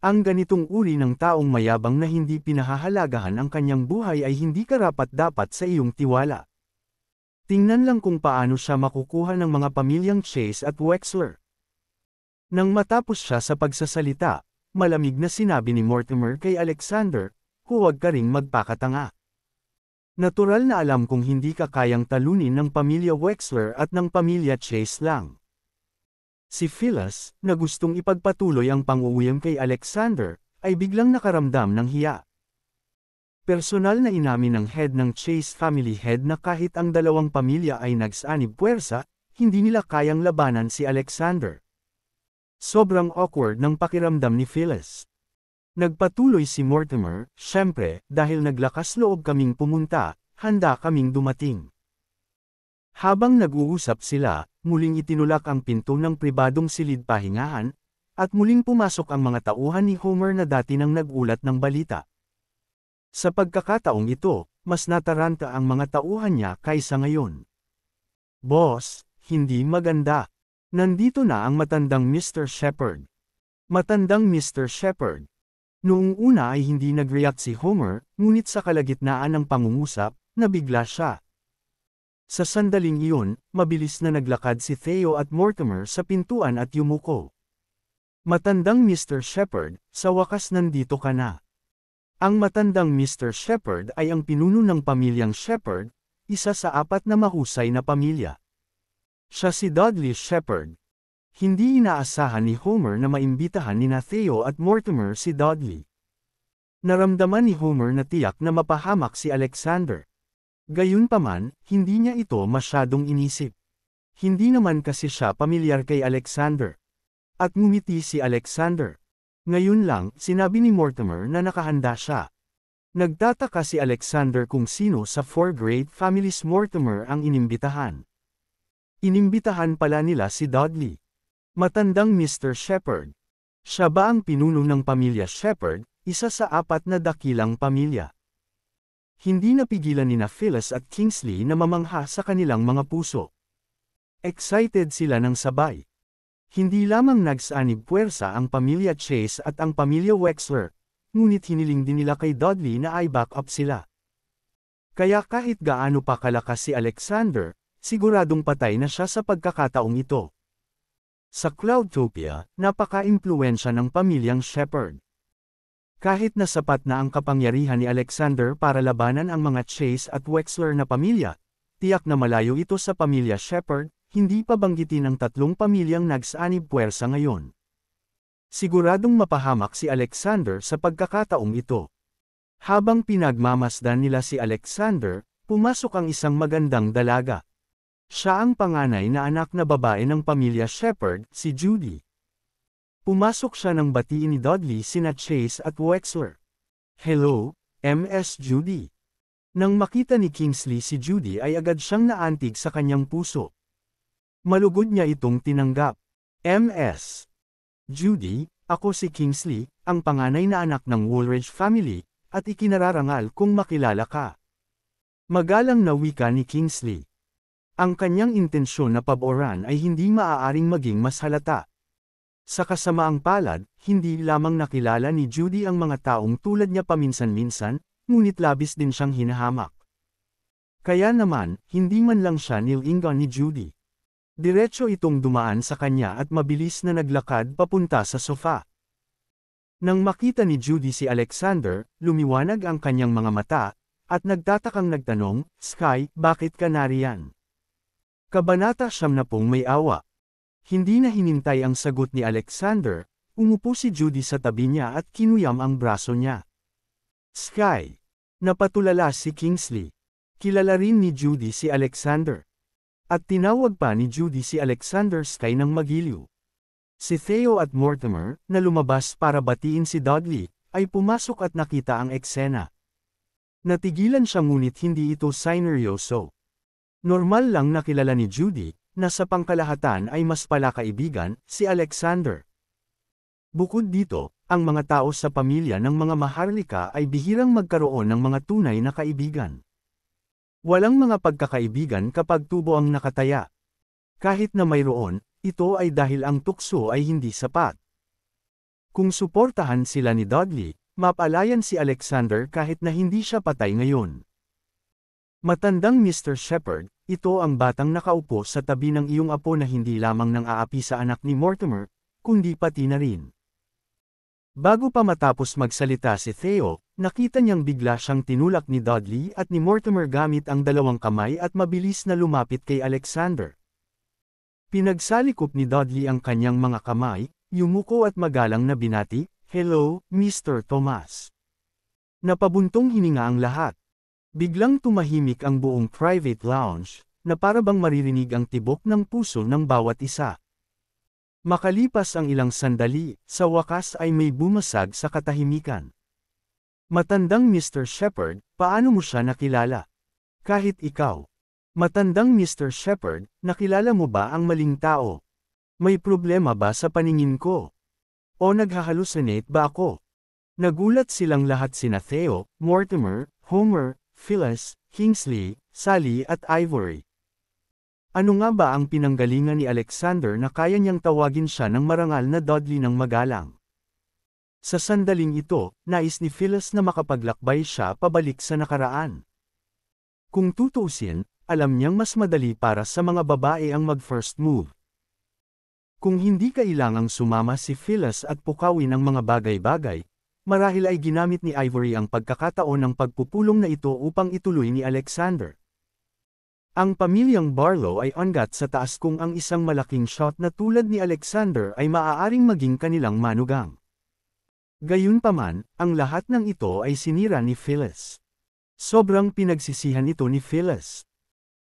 Ang ganitong uri ng taong mayabang na hindi pinahahalagahan ang kanyang buhay ay hindi karapat-dapat sa iyong tiwala. Tingnan lang kung paano siya makukuha ng mga pamilyang Chase at Wexler. Nang matapos siya sa pagsasalita, malamig na sinabi ni Mortimer kay Alexander, huwag ka ring magpakatanga. Natural na alam kong hindi ka kayang talunin ng pamilya Wexler at ng pamilya Chase lang. Si Phyllis, na gustong ipagpatuloy ang pang-uuyam kay Alexander, ay biglang nakaramdam ng hiya. Personal na inamin ng head ng Chase family head na kahit ang dalawang pamilya ay nagsanib puwersa, hindi nila kayang labanan si Alexander. Sobrang awkward ng pakiramdam ni Phyllis. Nagpatuloy si Mortimer, siyempre, dahil naglakas loob kaming pumunta, handa kaming dumating. Habang nag-uusap sila, muling itinulak ang pinto ng pribadong silid pahingahan, at muling pumasok ang mga tauhan ni Homer na dati nang nagulat ng balita. Sa pagkakataong ito, mas nataranta ang mga tauhan niya kaysa ngayon. Boss, hindi maganda. Nandito na ang matandang Mr. Shepherd. Matandang Mr. Shepherd. Noong una ay hindi nag-react si Homer, ngunit sa kalagitnaan ng pangungusap, nabigla siya. Sa sandaling iyon, mabilis na naglakad si Theo at Mortimer sa pintuan at yumuko. Matandang Mr. Shepard, sa wakas nandito ka na. Ang matandang Mr. Shepard ay ang pinuno ng pamilyang Shepard, isa sa apat na mahusay na pamilya. Siya si Dudley Shepard, hindi inaasahan ni Homer na maimbitahan ni Theo at Mortimer si Dudley. Naramdaman ni Homer na tiyak na mapahamak si Alexander. Gayunpaman, hindi niya ito masyadong inisip. Hindi naman kasi siya pamilyar kay Alexander. At ngumiti si Alexander. Ngayon lang, sinabi ni Mortimer na nakahanda siya. Nagtataka si Alexander kung sino sa four grade families Mortimer ang inimbitahan. Inimbitahan pala nila si Dudley. Matandang Mr. Shepherd. Siya ba ang pinuno ng pamilya Shepherd, isa sa apat na dakilang pamilya? Hindi napigilan ni na Phyllis at Kingsley na mamangha sa kanilang mga puso. Excited sila ng sabay. Hindi lamang nagsaanib puwersa ang pamilya Chase at ang pamilya Wexler, ngunit hiniling din nila kay Dudley na ay back up sila. Kaya kahit gaano pa kalakas si Alexander, siguradong patay na siya sa pagkakataong ito. Sa Cloudtopia, napaka-impluensya ng pamilyang Shepard. Kahit na sapat na ang kapangyarihan ni Alexander para labanan ang mga Chase at Wexler na pamilya, tiyak na malayo ito sa pamilya Shepard, hindi pa banggitin ang tatlong pamilyang nagsaanib puwersa ngayon. Siguradong mapahamak si Alexander sa pagkakataong ito. Habang pinagmamasdan nila si Alexander, pumasok ang isang magandang dalaga. Siya ang panganay na anak na babae ng pamilya Shepherd, si Judy. Pumasok siya ng batiin ni Dudley sina Chase at Wexler. Hello, MS Judy. Nang makita ni Kingsley si Judy ay agad siyang naantig sa kanyang puso. Malugod niya itong tinanggap. MS. Judy, ako si Kingsley, ang panganay na anak ng Woolridge family, at ikinararangal kung makilala ka. Magalang na wika ni Kingsley. Ang kanyang intensyon na paboran ay hindi maaaring maging mas halata. Sa kasamaang palad, hindi lamang nakilala ni Judy ang mga taong tulad niya paminsan-minsan, ngunit labis din siyang hinahamak. Kaya naman, hindi man lang siya nilinggan ni Judy. Diretso itong dumaan sa kanya at mabilis na naglakad papunta sa sofa. Nang makita ni Judy si Alexander, lumiwanag ang kanyang mga mata, at nagtatakang nagtanong, Sky, bakit ka nariyan? Kabanata siyam na pong may awa. Hindi na hinintay ang sagot ni Alexander, umupo si Judy sa tabi niya at kinuyam ang braso niya. Sky. Napatulala si Kingsley. Kilala rin ni Judy si Alexander. At tinawag pa ni Judy si Alexander Sky ng magiliw. Si Theo at Mortimer, na lumabas para batiin si Dudley, ay pumasok at nakita ang eksena. Natigilan siya ngunit hindi ito sineryoso. Normal lang nakilala ni Judy, na sa pangkalahatan ay mas pala kaibigan, si Alexander. Bukod dito, ang mga tao sa pamilya ng mga maharlika ay bihirang magkaroon ng mga tunay na kaibigan. Walang mga pagkakaibigan kapag tubo ang nakataya. Kahit na mayroon, ito ay dahil ang tukso ay hindi sapat. Kung suportahan sila ni Dudley, mapalayan si Alexander kahit na hindi siya patay ngayon. Matandang Mr. Shepard, ito ang batang nakaupo sa tabi ng iyong apo na hindi lamang nang aapi sa anak ni Mortimer, kundi pati na rin. Bago pa matapos magsalita si Theo, nakita niyang bigla siyang tinulak ni Dudley at ni Mortimer gamit ang dalawang kamay at mabilis na lumapit kay Alexander. Pinagsalikop ni Dudley ang kanyang mga kamay, yumuko at magalang na binati, Hello, Mr. Thomas. Napabuntong hininga ang lahat. Biglang tumahimik ang buong private lounge, na para bang maririnig ang tibok ng puso ng bawat isa. Makalipas ang ilang sandali, sa wakas ay may bumasag sa katahimikan. Matandang Mr. Shepard, paano mo siya nakilala? Kahit ikaw. Matandang Mr. Shepard, nakilala mo ba ang maling tao? May problema ba sa paningin ko? O naghahalusinate ba ako? Nagulat silang lahat sina Theo, Mortimer, Homer, Phyllis, Kingsley, Sally at Ivory. Ano nga ba ang pinanggalingan ni Alexander na kaya niyang tawagin siya ng marangal na Dudley ng magalang? Sa sandaling ito, nais ni Phyllis na makapaglakbay siya pabalik sa nakaraan. Kung tutusin, alam niyang mas madali para sa mga babae ang mag-first move. Kung hindi kailangang sumama si Phyllis at pukawin ang mga bagay-bagay, Marahil ay ginamit ni Ivory ang pagkakataon ng pagpupulong na ito upang ituloy ni Alexander. Ang pamilyang Barlow ay ongat sa taas kung ang isang malaking shot na tulad ni Alexander ay maaaring maging kanilang manugang. Gayunpaman, ang lahat ng ito ay sinira ni Phyllis. Sobrang pinagsisihan ito ni Phyllis.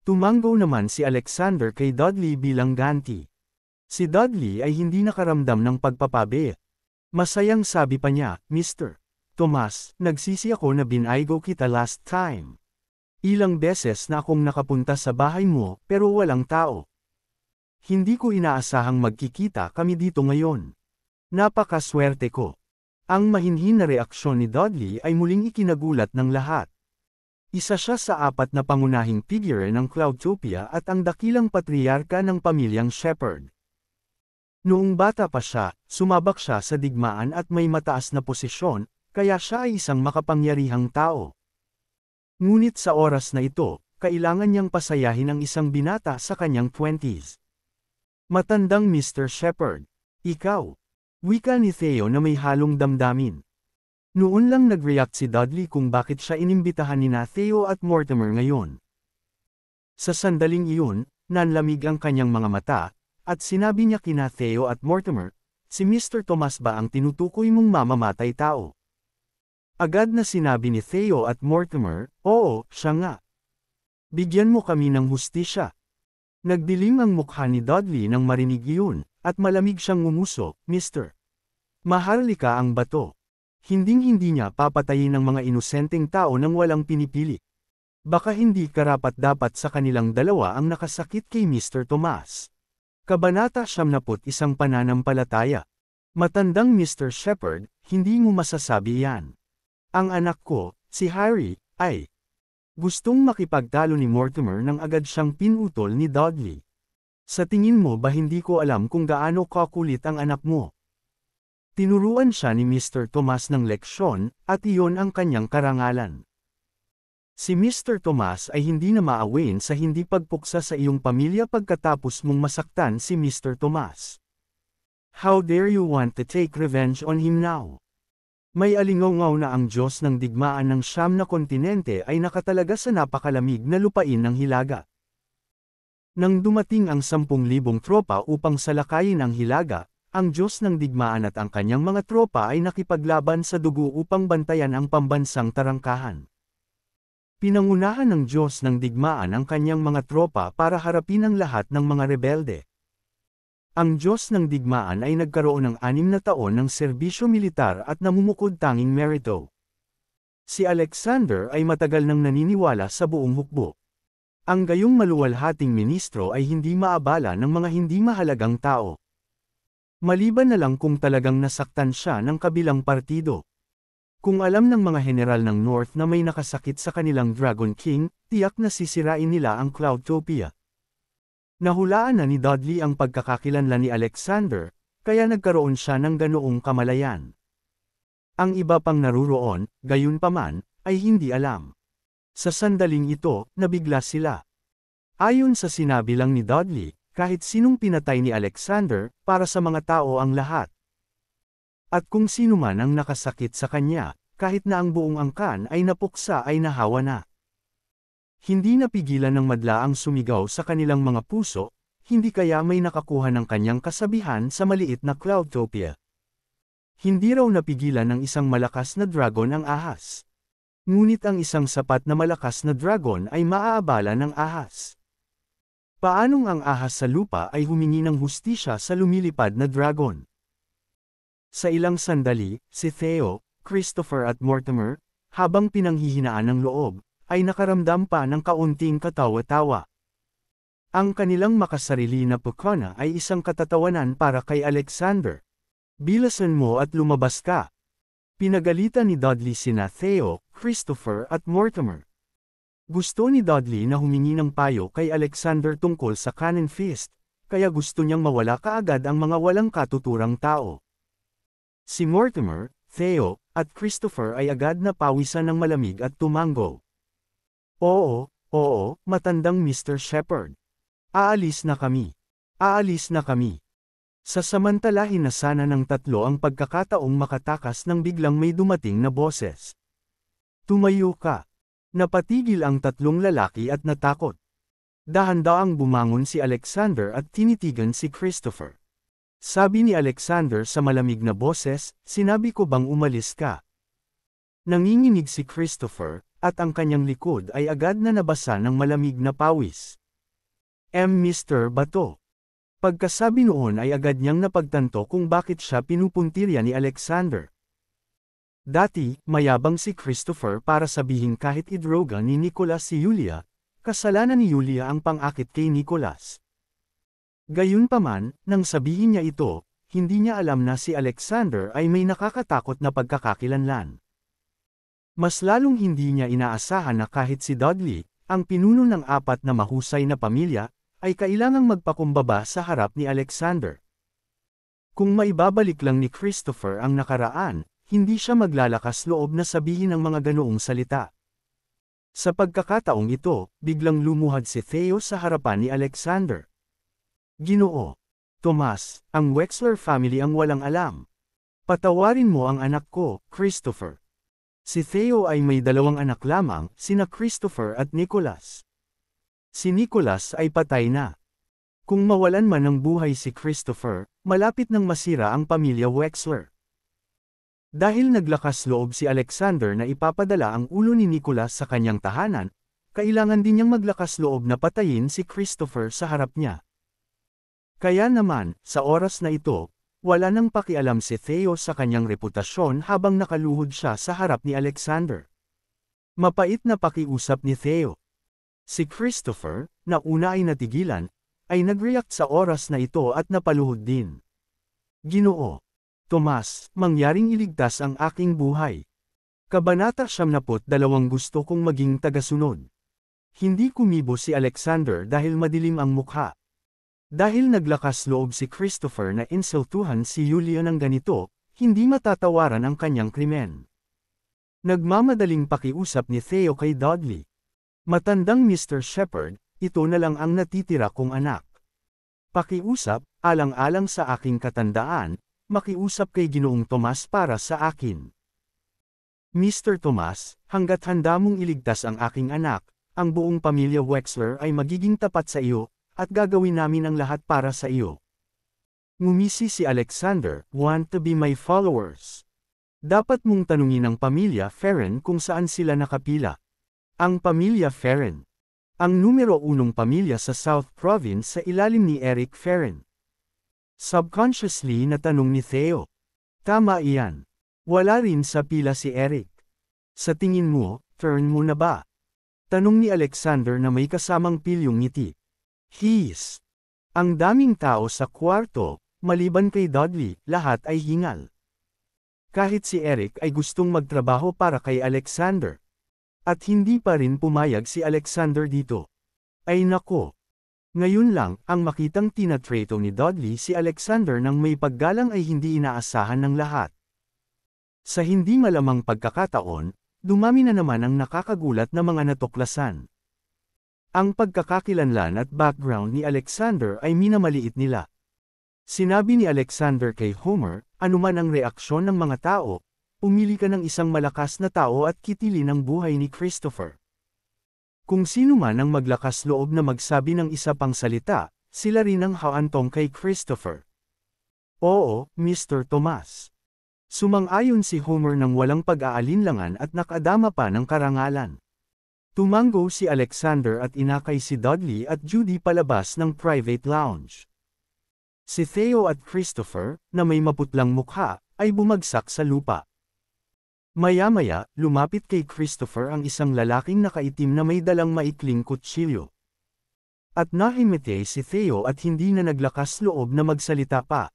Tumanggo naman si Alexander kay Dudley bilang ganti. Si Dudley ay hindi nakaramdam ng pagpapabe, Masayang sabi pa niya, Mr. Tomas, nagsisi ako na binaygo kita last time. Ilang beses na akong nakapunta sa bahay mo, pero walang tao. Hindi ko inaasahang magkikita kami dito ngayon. Napakaswerte ko. Ang mahinhin na reaksyon ni Dudley ay muling ikinagulat ng lahat. Isa siya sa apat na pangunahing figure ng Cloudtopia at ang dakilang patriarka ng pamilyang Shepherd. Noong bata pa siya, sumabak siya sa digmaan at may mataas na posisyon, kaya siya ay isang makapangyarihang tao. Ngunit sa oras na ito, kailangan niyang pasayahin ang isang binata sa kanyang 20s. Matandang Mr. Shepard, ikaw. Wika ni Theo na may halong damdamin. Noon lang nag-react si Dudley kung bakit siya inimbitahan ni na Theo at Mortimer ngayon. Sa sandaling iyon, nanlamig ang kanyang mga mata, at sinabi niya kina Theo at Mortimer, si Mr. Thomas ba ang tinutukoy mong mamamatay tao? Agad na sinabi ni Theo at Mortimer, oo, siya nga. Bigyan mo kami ng hustisya. Nagdilim ang mukha ni Dudley nang marinig iyon, at malamig siyang umuso, Mr. Maharlika ang bato. Hinding-hindi niya papatayin ang mga inosenteng tao nang walang pinipili. Baka hindi karapat-dapat sa kanilang dalawa ang nakasakit kay Mr. Thomas. Kabanata 71 Pananampalataya. Matandang Mr. Shepherd, hindi mo masasabi yan. Ang anak ko, si Harry, ay gustong makipagtalo ni Mortimer nang agad siyang pinutol ni Dudley. Sa tingin mo ba hindi ko alam kung gaano kakulit ang anak mo? Tinuruan siya ni Mr. Thomas ng leksyon, at iyon ang kanyang karangalan. Si Mr. Tomas ay hindi na maawain sa hindi pagpuksa sa iyong pamilya pagkatapos mong masaktan si Mr. Tomas. How dare you want to take revenge on him now? May alingaw na ang Diyos ng digmaan ng siyam na kontinente ay nakatalaga sa napakalamig na lupain ng Hilaga. Nang dumating ang sampung libong tropa upang salakayin ang Hilaga, ang Diyos ng digmaan at ang kanyang mga tropa ay nakipaglaban sa dugo upang bantayan ang pambansang tarangkahan. Pinangunahan ng Diyos ng digmaan ang kanyang mga tropa para harapin ang lahat ng mga rebelde. Ang Diyos ng digmaan ay nagkaroon ng anim na taon ng serbisyo militar at namumukod tanging merito. Si Alexander ay matagal nang naniniwala sa buong hukbo. Ang gayong maluwalhating ministro ay hindi maabala ng mga hindi mahalagang tao. Maliban na lang kung talagang nasaktan siya ng kabilang partido. Kung alam ng mga general ng North na may nakasakit sa kanilang Dragon King, tiyak na sisirain nila ang Cloudtopia. Nahulaan na ni Dudley ang pagkakakilanlan ni Alexander, kaya nagkaroon siya ng ganoong kamalayan. Ang iba pang naruroon, gayunpaman, ay hindi alam. Sa sandaling ito, nabigla sila. Ayon sa sinabi lang ni Dudley, kahit sinong pinatay ni Alexander, para sa mga tao ang lahat. At kung sino man ang nakasakit sa kanya, kahit na ang buong angkan ay napuksa ay nahawa na. Hindi napigilan ng madla ang sumigaw sa kanilang mga puso, hindi kaya may nakakuha ng kanyang kasabihan sa maliit na Cloudtopia. Hindi raw napigilan ng isang malakas na dragon ang ahas. Ngunit ang isang sapat na malakas na dragon ay maaabala ng ahas. Paanong ang ahas sa lupa ay humingi ng hustisya sa lumilipad na dragon? Sa ilang sandali, si Theo, Christopher at Mortimer, habang pinanghihinaan ng loob, ay nakaramdam pa ng kaunting katawa-tawa. Ang kanilang makasarili na pukwana ay isang katatawanan para kay Alexander. Bilasan mo at lumabas ka. Pinagalitan ni Dudley sina Theo, Christopher at Mortimer. Gusto ni Dudley na humingi ng payo kay Alexander tungkol sa cannon fist, kaya gusto niyang mawala kaagad ang mga walang katuturang tao. Si Mortimer, Theo, at Christopher ay agad na pawisan ng malamig at tumango. Oo, oo, matandang Mr. Shepherd. Aalis na kami. Aalis na kami. Sasamantalahin na sana ng tatlo ang pagkakataong makatakas nang biglang may dumating na boses. Tumayo ka. Napatigil ang tatlong lalaki at natakot. dahan ang bumangon si Alexander at tinitigan si Christopher. Sabi ni Alexander sa malamig na boses, sinabi ko bang umalis ka? Nanginginig si Christopher, at ang kanyang likod ay agad na nabasa ng malamig na pawis. M. Mr. Bato. Pagkasabi noon ay agad niyang napagtanto kung bakit siya pinupuntirya ni Alexander. Dati, mayabang si Christopher para sabihin kahit idroga ni Nicholas si Julia, kasalanan ni Julia ang pangakit kay Nicholas. Gayunpaman, nang sabihin niya ito, hindi niya alam na si Alexander ay may nakakatakot na pagkakakilanlan. Mas lalong hindi niya inaasahan na kahit si Dudley, ang pinuno ng apat na mahusay na pamilya, ay kailangang magpakumbaba sa harap ni Alexander. Kung maibabalik lang ni Christopher ang nakaraan, hindi siya maglalakas loob na sabihin ang mga ganoong salita. Sa pagkakataong ito, biglang lumuhad si Theo sa harapan ni Alexander. Ginoo. Tomas, ang Wexler family ang walang alam. Patawarin mo ang anak ko, Christopher. Si Theo ay may dalawang anak lamang, sina Christopher at Nicholas. Si Nicholas ay patay na. Kung mawalan man ng buhay si Christopher, malapit nang masira ang pamilya Wexler. Dahil naglakas loob si Alexander na ipapadala ang ulo ni Nicholas sa kanyang tahanan, kailangan din niyang maglakas loob na patayin si Christopher sa harap niya. Kaya naman, sa oras na ito, wala nang pakialam si Theo sa kanyang reputasyon habang nakaluhod siya sa harap ni Alexander. Mapait na pakiusap ni Theo. Si Christopher, na una ay natigilan, ay nag-react sa oras na ito at napaluhod din. Ginoo. Tomas, mangyaring iligtas ang aking buhay. Kabanata siyam siyamnapot dalawang gusto kong maging tagasunod. Hindi kumibo si Alexander dahil madilim ang mukha. Dahil naglakas loob si Christopher na insultuhan si Julio ng ganito, hindi matatawaran ang kanyang krimen. Nagmamadaling pakiusap ni Theo kay Dudley. Matandang Mr. Shepard, ito na lang ang natitira kong anak. Pakiusap, alang-alang sa aking katandaan, makiusap kay Ginoong Tomas para sa akin. Mr. Tomas, hanggat handa mong iligtas ang aking anak, ang buong pamilya Wexler ay magiging tapat sa iyo, at gagawin namin ang lahat para sa iyo. Ngumisi si Alexander, want to be my followers. Dapat mong tanungin ang pamilya Ferren kung saan sila nakapila. Ang pamilya Ferren. Ang numero unong pamilya sa South Province sa ilalim ni Eric Ferren. Subconsciously na tanong ni Theo. Tama iyan. Wala rin sa pila si Eric. Sa tingin mo, turn mo na ba? Tanong ni Alexander na may kasamang pilyong ngiti. His. Ang daming tao sa kwarto, maliban kay Dudley, lahat ay hingal. Kahit si Eric ay gustong magtrabaho para kay Alexander. At hindi pa rin pumayag si Alexander dito. Ay nako. Ngayon lang, ang makitang tinatrato ni Dudley si Alexander nang may paggalang ay hindi inaasahan ng lahat. Sa hindi malamang pagkakataon, dumami na naman ang nakakagulat na mga natuklasan. Ang pagkakakilanlan at background ni Alexander ay minamaliit nila. Sinabi ni Alexander kay Homer, anuman ang reaksyon ng mga tao, umili ka ng isang malakas na tao at kitilin ang buhay ni Christopher. Kung sino man ang maglakas loob na magsabi ng isa pang salita, sila rin ang haantong kay Christopher. Oo, Mr. Thomas. Sumang-ayon si Homer ng walang pag-aalinlangan at nakadama pa ng karangalan. Tumango si Alexander at inakay si Dudley at Judy palabas ng private lounge. Si Theo at Christopher, na may maputlang mukha, ay bumagsak sa lupa. Maya-maya, lumapit kay Christopher ang isang lalaking nakaitim na may dalang maikling kutsilyo. At nahimite si Theo at hindi na naglakas loob na magsalita pa.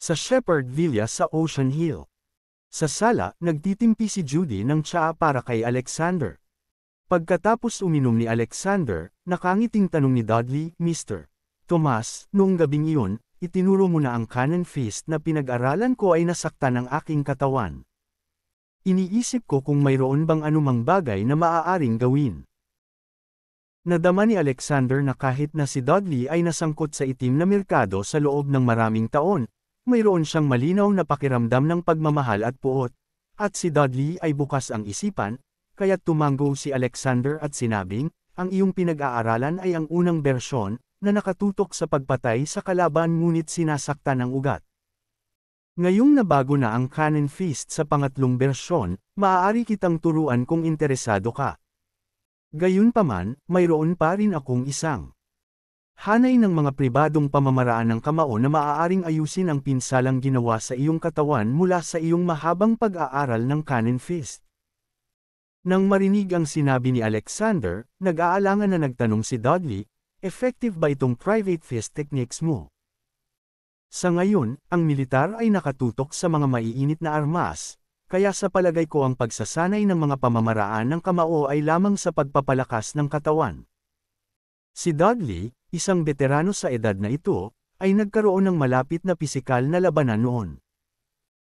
Sa Shepherd Villa sa Ocean Hill. Sa sala, nagtitimpi si Judy ng tsaa para kay Alexander. Pagkatapos uminom ni Alexander, nakangiting tanong ni Dudley, Mr. Thomas, noong gabing iyon, itinuro mo na ang cannon fist na pinag-aralan ko ay nasaktan ng aking katawan. Iniisip ko kung mayroon bang anumang bagay na maaaring gawin. Nadama ni Alexander na kahit na si Dudley ay nasangkot sa itim na merkado sa loob ng maraming taon, mayroon siyang malinaw na pakiramdam ng pagmamahal at puot, at si Dudley ay bukas ang isipan, kaya tumango si Alexander at sinabing, ang iyong pinag-aaralan ay ang unang bersyon, na nakatutok sa pagpatay sa kalaban ngunit sinasaktan ng ugat. Ngayong nabago na ang Canon Feast sa pangatlong bersyon, maaari kitang turuan kung interesado ka. Gayunpaman, mayroon pa rin akong isang hanay ng mga pribadong pamamaraan ng kamao na maaaring ayusin ang pinsalang ginawa sa iyong katawan mula sa iyong mahabang pag-aaral ng Canon Fist. Nang marinig ang sinabi ni Alexander, nag-aalangan na nagtanong si Dudley, effective ba itong private fist techniques mo? Sa ngayon, ang militar ay nakatutok sa mga maiinit na armas, kaya sa palagay ko ang pagsasanay ng mga pamamaraan ng kamao ay lamang sa pagpapalakas ng katawan. Si Dudley, isang veterano sa edad na ito, ay nagkaroon ng malapit na pisikal na labanan noon.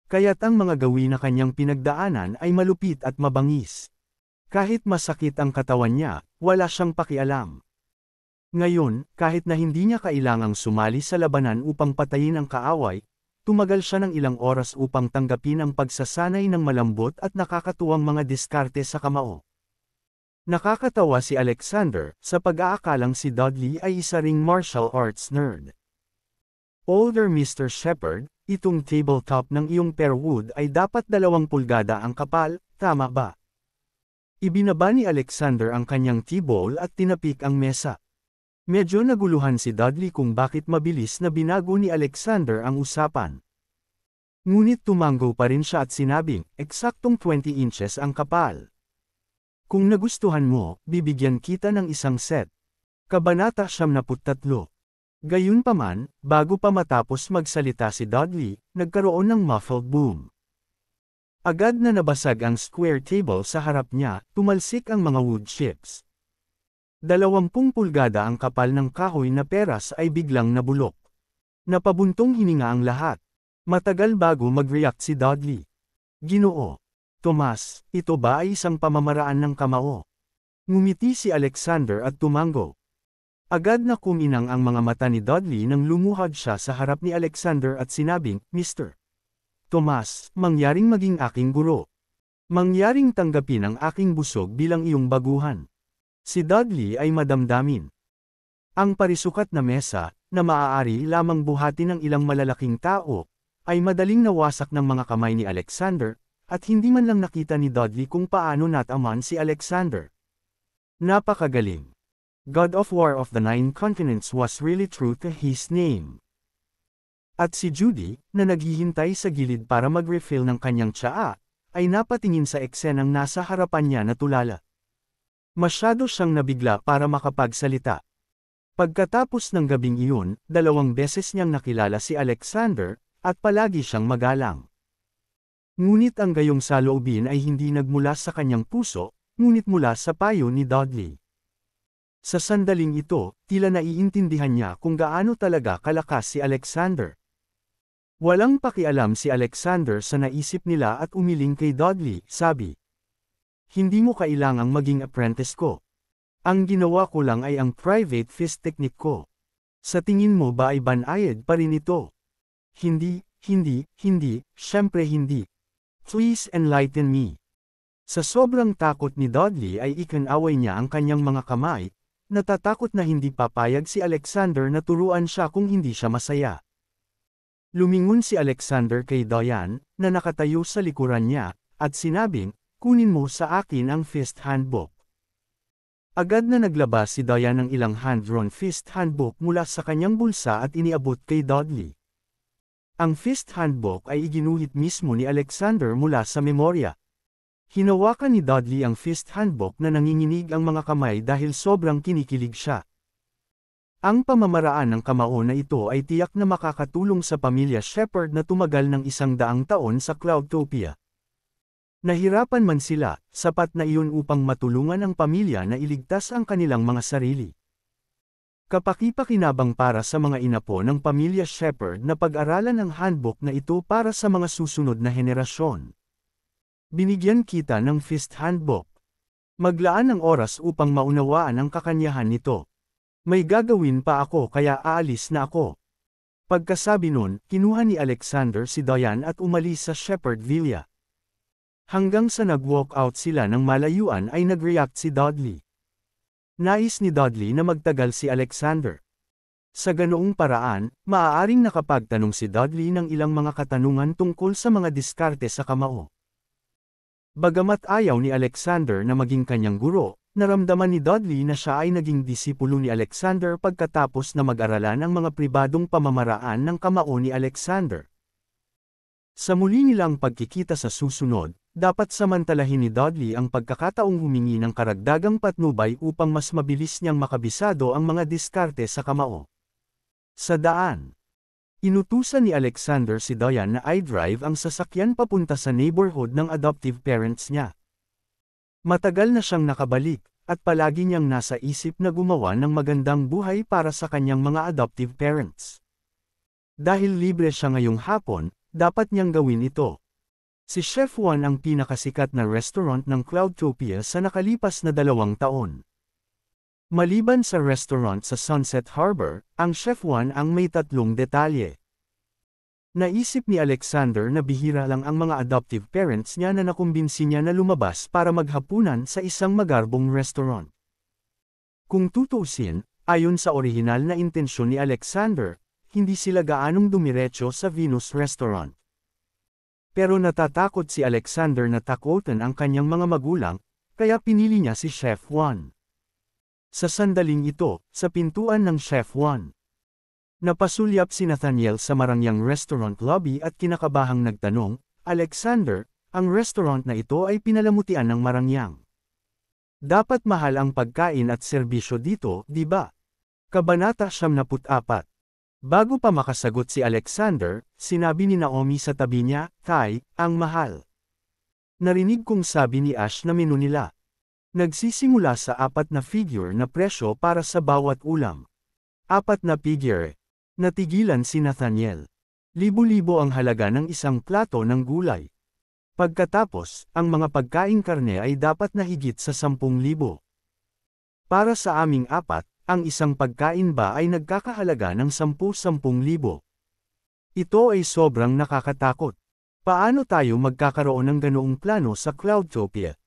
Kaya't ang mga gawin na kanyang pinagdaanan ay malupit at mabangis. Kahit masakit ang katawan niya, wala siyang pakialam. Ngayon, kahit na hindi niya kailangang sumali sa labanan upang patayin ang kaaway, tumagal siya ng ilang oras upang tanggapin ang pagsasanay ng malambot at nakakatuwang mga diskarte sa kamao. Nakakatawa si Alexander, sa pag-aakalang si Dudley ay isa ring martial arts nerd. Older Mr. Shepard, itong tabletop ng iyong Perwood ay dapat dalawang pulgada ang kapal, tama ba? Ibinaba ni Alexander ang kanyang tibol at tinapik ang mesa. Medyo naguluhan si Dudley kung bakit mabilis na binago ni Alexander ang usapan. Ngunit tumanggo pa rin siya at sinabing, eksaktong 20 inches ang kapal. Kung nagustuhan mo, bibigyan kita ng isang set. Kabanata 73. Gayunpaman, bago pa matapos magsalita si Dudley, nagkaroon ng muffled boom. Agad na nabasag ang square table sa harap niya, tumalsik ang mga wood chips. Dalawampung pulgada ang kapal ng kahoy na peras ay biglang nabulok. Napabuntong hininga ang lahat. Matagal bago mag-react si Dudley. Ginoo. Tomas, ito ba ay isang pamamaraan ng kamao? Ngumiti si Alexander at tumango. Agad na kuminang ang mga mata ni Dudley nang lumuhad siya sa harap ni Alexander at sinabing, Mr. Tomas, mangyaring maging aking guro. Mangyaring tanggapin ang aking busog bilang iyong baguhan. Si Dudley ay madamdamin. Ang parisukat na mesa, na maaari lamang buhatin ng ilang malalaking tao, ay madaling nawasak ng mga kamay ni Alexander, at hindi man lang nakita ni Dudley kung paano nataman si Alexander. Napakagaling. God of War of the Nine Continents was really true to his name. At si Judy, na naghihintay sa gilid para mag-refill ng kanyang tsaa, ay napatingin sa eksenang nasa harapan niya na tulala. Masyado siyang nabigla para makapagsalita. Pagkatapos ng gabing iyon, dalawang beses niyang nakilala si Alexander, at palagi siyang magalang. Ngunit ang gayong saloobin ay hindi nagmula sa kanyang puso, ngunit mula sa payo ni Dudley. Sa sandaling ito, tila naiintindihan niya kung gaano talaga kalakas si Alexander. Walang pakialam si Alexander sa naisip nila at umiling kay Dudley, sabi. Hindi mo kailangang maging apprentice ko. Ang ginawa ko lang ay ang private fist technique ko. Sa tingin mo ba ay banayad pa rin ito? Hindi, hindi, hindi, syempre hindi. Please enlighten me. Sa sobrang takot ni Dudley ay ikanaway niya ang kanyang mga kamay, natatakot na hindi papayag si Alexander na turuan siya kung hindi siya masaya. Lumingon si Alexander kay Dayan, na nakatayo sa likuran niya, at sinabing, kunin mo sa akin ang fist handbook. Agad na naglabas si Dayan ng ilang hand-drawn fist handbook mula sa kanyang bulsa at iniabot kay Dudley. Ang fist handbook ay iginuhit mismo ni Alexander mula sa memorya. Hinawakan ni Dudley ang fist handbook na nanginginig ang mga kamay dahil sobrang kinikilig siya. Ang pamamaraan ng kamao na ito ay tiyak na makakatulong sa pamilya Shepherd na tumagal ng isang daang taon sa Cloudtopia. Nahirapan man sila, sapat na iyon upang matulungan ang pamilya na iligtas ang kanilang mga sarili. Kapakipakinabang para sa mga inapo ng pamilya Shepherd na pag-aralan ang handbook na ito para sa mga susunod na henerasyon. Binigyan kita ng Fist Handbook. Maglaan ng oras upang maunawaan ang kakanyahan nito. May gagawin pa ako kaya aalis na ako. Pagkasabi nun, kinuha ni Alexander si Diane at umalis sa Shepherd Villa. Hanggang sa nag-walk out sila ng malayuan ay nag-react si Dudley. Nais ni Dudley na magtagal si Alexander. Sa ganoong paraan, maaaring nakapagtanong si Dudley ng ilang mga katanungan tungkol sa mga diskarte sa kamao. Bagamat ayaw ni Alexander na maging kanyang guro, Naramdaman ni Dudley na siya ay naging disipulo ni Alexander pagkatapos na mag-aralan ang mga pribadong pamamaraan ng kamao ni Alexander. Sa muli nilang pagkikita sa susunod, dapat samantalahin ni Dudley ang pagkakataong humingi ng karagdagang patnubay upang mas mabilis niyang makabisado ang mga diskarte sa kamao. Sa daan, inutusan ni Alexander si Diane na i-drive ang sasakyan papunta sa neighborhood ng adoptive parents niya. Matagal na siyang nakabalik, at palagi niyang nasa isip na gumawa ng magandang buhay para sa kanyang mga adoptive parents. Dahil libre siya ngayong hapon, dapat niyang gawin ito. Si Chef Juan ang pinakasikat na restaurant ng Cloudtopia sa nakalipas na dalawang taon. Maliban sa restaurant sa Sunset Harbor, ang Chef Juan ang may tatlong detalye. Naisip ni Alexander na bihira lang ang mga adoptive parents niya na nakumbinsi niya na lumabas para maghapunan sa isang magarbong restaurant. Kung tutuusin, ayon sa orihinal na intensyon ni Alexander, hindi sila gaanong dumiretso sa Venus Restaurant. Pero natatakot si Alexander na takutan ang kanyang mga magulang, kaya pinili niya si Chef Juan. Sa sandaling ito, sa pintuan ng Chef Juan, Napasulyap si Nathaniel sa marangyang restaurant lobby at kinakabahang nagtanong, Alexander, ang restaurant na ito ay pinalamutian ng marangyang. Dapat mahal ang pagkain at serbisyo dito, di ba? Kabanata 74 Bago pa makasagot si Alexander, sinabi ni Naomi sa tabi niya, Tay, ang mahal. Narinig kong sabi ni Ash na menu nila. Nagsisimula sa apat na figure na presyo para sa bawat ulam. Apat na figure, Natigilan si Nathaniel. Libo-libo ang halaga ng isang plato ng gulay. Pagkatapos, ang mga pagkain karne ay dapat na higit sa 10,000. Para sa aming apat, ang isang pagkain ba ay nagkakahalaga ng 10-10,000. Ito ay sobrang nakakatakot. Paano tayo magkakaroon ng ganoong plano sa Cloudtopia?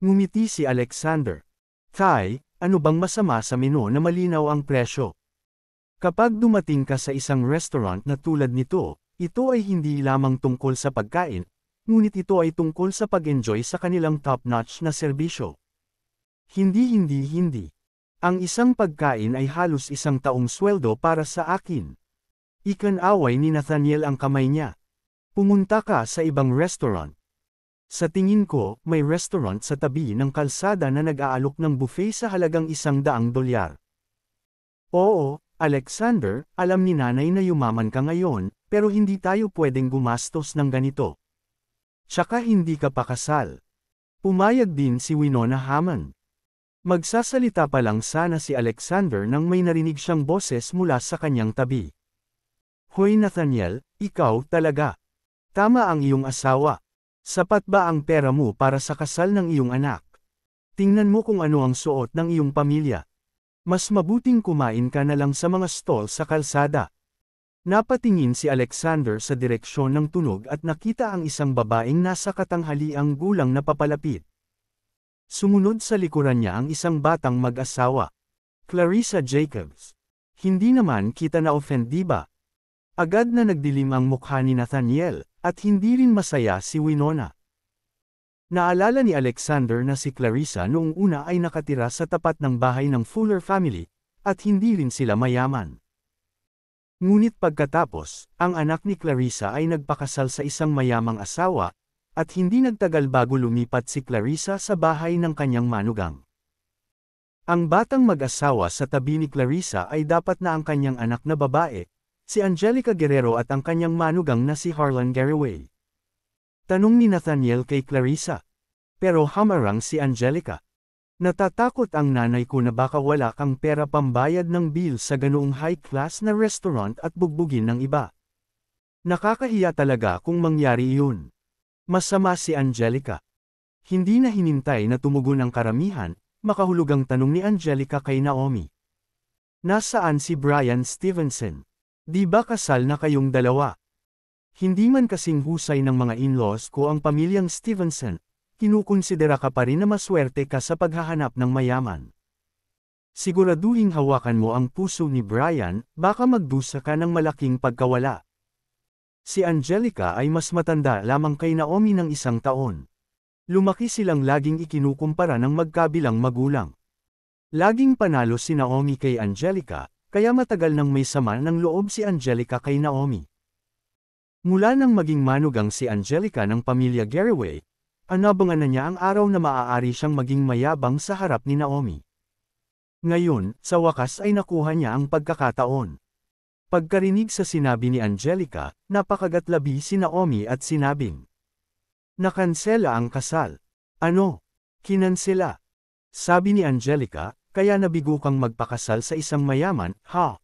Ngumiti si Alexander. Kai, ano bang masama sa menu na malinaw ang presyo? Kapag dumating ka sa isang restaurant na tulad nito, ito ay hindi lamang tungkol sa pagkain, ngunit ito ay tungkol sa pag-enjoy sa kanilang top-notch na serbisyo. Hindi hindi hindi. Ang isang pagkain ay halos isang taong sweldo para sa akin. Ikan-away ni Nathaniel ang kamay niya. Pumunta ka sa ibang restaurant. Sa tingin ko, may restaurant sa tabi ng kalsada na nag-aalok ng buffet sa halagang isang daang dolyar. Oo, Alexander, alam ni nanay na yumaman ka ngayon, pero hindi tayo pwedeng gumastos ng ganito. Tsaka hindi ka pakasal. Pumayag din si Winona Haman. Magsasalita pa lang sana si Alexander nang may narinig siyang boses mula sa kanyang tabi. Hoy Nathaniel, ikaw talaga. Tama ang iyong asawa. Sapat ba ang pera mo para sa kasal ng iyong anak? Tingnan mo kung ano ang suot ng iyong pamilya. Mas mabuting kumain ka na lang sa mga stall sa kalsada. Napatingin si Alexander sa direksyon ng tunog at nakita ang isang babaeng nasa katanghaliang gulang na papalapit. Sumunod sa likuran niya ang isang batang mag-asawa. Clarissa Jacobs. Hindi naman kita na-offend diba? Agad na nagdilim ang mukha ni Nathaniel, at hindi rin masaya si Winona. Naalala ni Alexander na si Clarissa noong una ay nakatira sa tapat ng bahay ng Fuller family, at hindi rin sila mayaman. Ngunit pagkatapos, ang anak ni Clarissa ay nagpakasal sa isang mayamang asawa, at hindi nagtagal bago lumipat si Clarissa sa bahay ng kanyang manugang. Ang batang mag-asawa sa tabi ni Clarissa ay dapat na ang kanyang anak na babae, si Angelica Guerrero at ang kanyang manugang na si Harlan Garraway. Tanong ni Nathaniel kay Clarissa. Pero hamarang si Angelica. Natatakot ang nanay ko na baka wala kang pera pambayad ng bill sa ganoong high-class na restaurant at bugbugin ng iba. Nakakahiya talaga kung mangyari iyon. Masama si Angelica. Hindi na hinintay na tumugon ang karamihan, makahulugang tanong ni Angelica kay Naomi. Nasaan si Brian Stevenson? Di ba kasal na kayong dalawa? Hindi man kasing husay ng mga in-laws ko ang pamilyang Stevenson, kinukonsidera ka pa rin na maswerte ka sa paghahanap ng mayaman. Siguraduhin hawakan mo ang puso ni Brian, baka magdusa ka ng malaking pagkawala. Si Angelica ay mas matanda lamang kay Naomi ng isang taon. Lumaki silang laging ikinukumpara ng magkabilang magulang. Laging panalo si Naomi kay Angelica, kaya matagal nang may sama ng loob si Angelica kay Naomi. Mula nang maging manugang si Angelica ng pamilya Garraway, anabangan na niya ang araw na maaari siyang maging mayabang sa harap ni Naomi. Ngayon, sa wakas ay nakuha niya ang pagkakataon. Pagkarinig sa sinabi ni Angelica, napakagatlabi si Naomi at sinabing. Nakansela ang kasal. Ano? Kinansela. Sabi ni Angelica, kaya nabigo kang magpakasal sa isang mayaman, ha?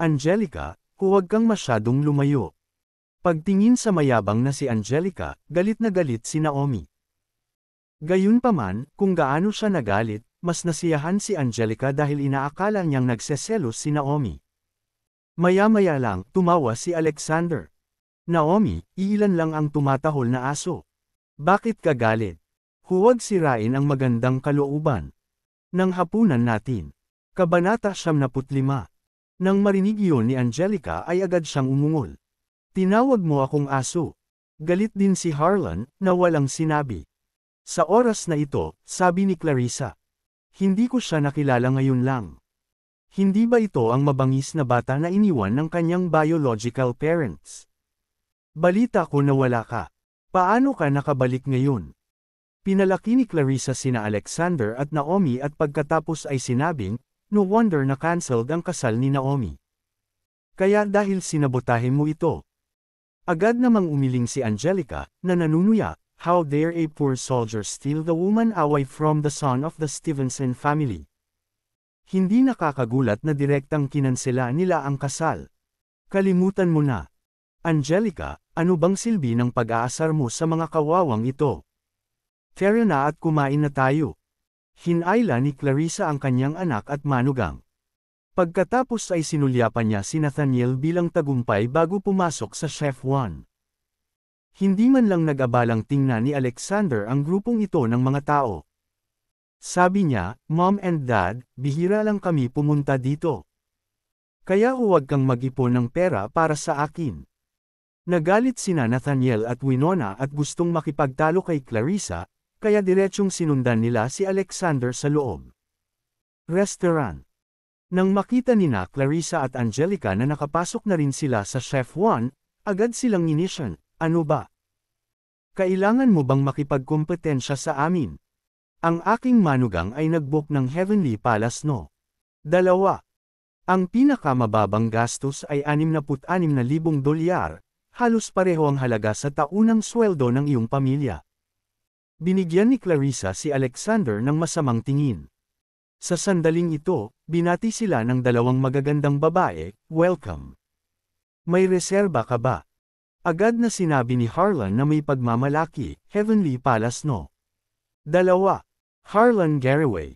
Angelica, huwag kang masyadong lumayo. Pagtingin sa mayabang na si Angelica, galit na galit si Naomi. Gayunpaman, kung gaano siya nagalit, mas nasiyahan si Angelica dahil inaakala niyang nagseselos si Naomi. Maya-maya lang, tumawa si Alexander. Naomi, iilan lang ang tumatahol na aso. Bakit ka galit? Huwag sirain ang magandang kalooban. Nang hapunan natin. Kabanata 75. Nang marinig iyon ni Angelica ay agad siyang umungol. Tinawag mo akong aso. Galit din si Harlan, na walang sinabi. Sa oras na ito, sabi ni Clarissa. Hindi ko siya nakilala ngayon lang. Hindi ba ito ang mabangis na bata na iniwan ng kanyang biological parents? Balita ko na wala ka. Paano ka nakabalik ngayon? Pinalaki ni Clarissa sina Alexander at Naomi at pagkatapos ay sinabing, no wonder na cancelled ang kasal ni Naomi. Kaya dahil sinabotahe mo ito, Agad namang umiling si Angelica, na nanunuya, How dare a poor soldier steal the woman away from the son of the Stevenson family. Hindi nakakagulat na direktang kinansela nila ang kasal. Kalimutan mo na. Angelica, ano bang silbi ng pag-aasar mo sa mga kawawang ito? Tara na at kumain na tayo. Hinayla ni Clarissa ang kanyang anak at manugang. Pagkatapos ay sinulyapan niya si Nathaniel bilang tagumpay bago pumasok sa Chef One. Hindi man lang nag-abalang tingnan ni Alexander ang grupong ito ng mga tao. Sabi niya, Mom and Dad, bihira lang kami pumunta dito. Kaya huwag kang mag-ipon ng pera para sa akin. Nagalit sina Nathaniel at Winona at gustong makipagtalo kay Clarissa, kaya diretsyong sinundan nila si Alexander sa loob. Restaurant nang makita ni na Clarissa at Angelica na nakapasok na rin sila sa Chef Juan, agad silang inisyon, ano ba? Kailangan mo bang makipagkompetensya sa amin? Ang aking manugang ay nagbok ng Heavenly Palace no? Dalawa. Ang pinakamababang gastos ay 66,000 dolyar, halos pareho ang halaga sa taunang sweldo ng iyong pamilya. Binigyan ni Clarissa si Alexander ng masamang tingin. Sa sandaling ito, binati sila ng dalawang magagandang babae, welcome. May reserba ka ba? Agad na sinabi ni Harlan na may pagmamalaki, Heavenly Palace no. Dalawa. Harlan Garraway.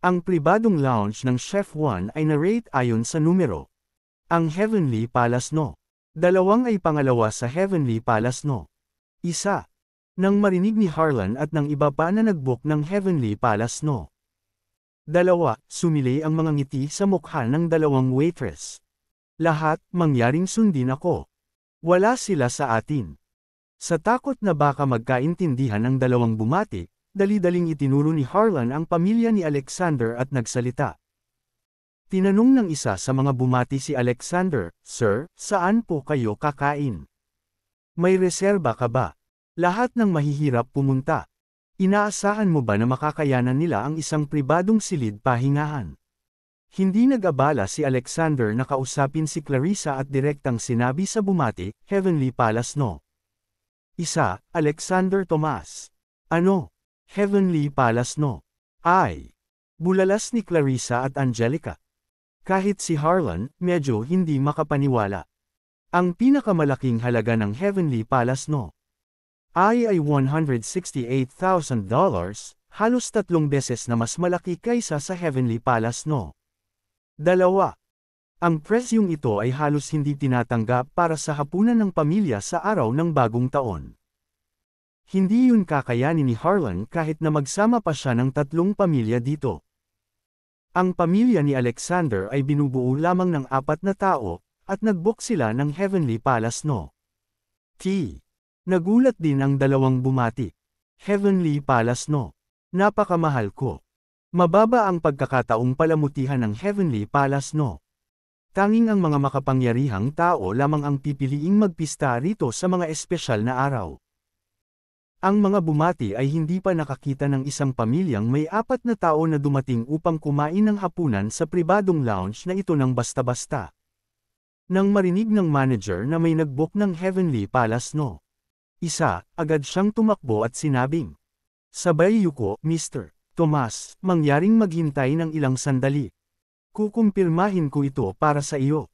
Ang pribadong lounge ng Chef One ay narate ayon sa numero. Ang Heavenly Palace no. Dalawang ay pangalawa sa Heavenly Palace no. Isa. Nang marinig ni Harlan at ng iba pa na nagbook ng Heavenly Palace no. Dalawa, sumilay ang mga ngiti sa mukha ng dalawang waitress. Lahat, mangyaring sundin ako. Wala sila sa atin. Sa takot na baka magkaintindihan ang dalawang bumati, dali-daling itinuro ni Harlan ang pamilya ni Alexander at nagsalita. Tinanong ng isa sa mga bumati si Alexander, Sir, saan po kayo kakain? May reserba ka ba? Lahat ng mahihirap pumunta. Inaasahan mo ba na makakayanan nila ang isang pribadong silid pahingahan? Hindi nag-abala si Alexander na kausapin si Clarissa at direktang sinabi sa bumati, Heavenly Palace no. Isa, Alexander Tomas. Ano? Heavenly Palace no. Ay! Bulalas ni Clarissa at Angelica. Kahit si Harlan, medyo hindi makapaniwala. Ang pinakamalaking halaga ng Heavenly Palace no ay ay $168,000, halos tatlong beses na mas malaki kaysa sa Heavenly Palace no. Dalawa. Ang presyong ito ay halos hindi tinatanggap para sa hapunan ng pamilya sa araw ng bagong taon. Hindi yun kakayanin ni Harlan kahit na magsama pa siya ng tatlong pamilya dito. Ang pamilya ni Alexander ay binubuo lamang ng apat na tao, at nagbook sila ng Heavenly Palace no. T. Nagulat din ang dalawang bumati. Heavenly Palace no. Napakamahal ko. Mababa ang pagkakataong palamutihan ng Heavenly Palace no. Tanging ang mga makapangyarihang tao lamang ang pipiliing magpista rito sa mga espesyal na araw. Ang mga bumati ay hindi pa nakakita ng isang pamilyang may apat na tao na dumating upang kumain ng hapunan sa pribadong lounge na ito ng basta-basta. Nang marinig ng manager na may nagbok ng Heavenly Palace no. Isa, agad siyang tumakbo at sinabing. Sabay yuko, Mr. Tomas, mangyaring maghintay ng ilang sandali. Kukumpirmahin ko ito para sa iyo.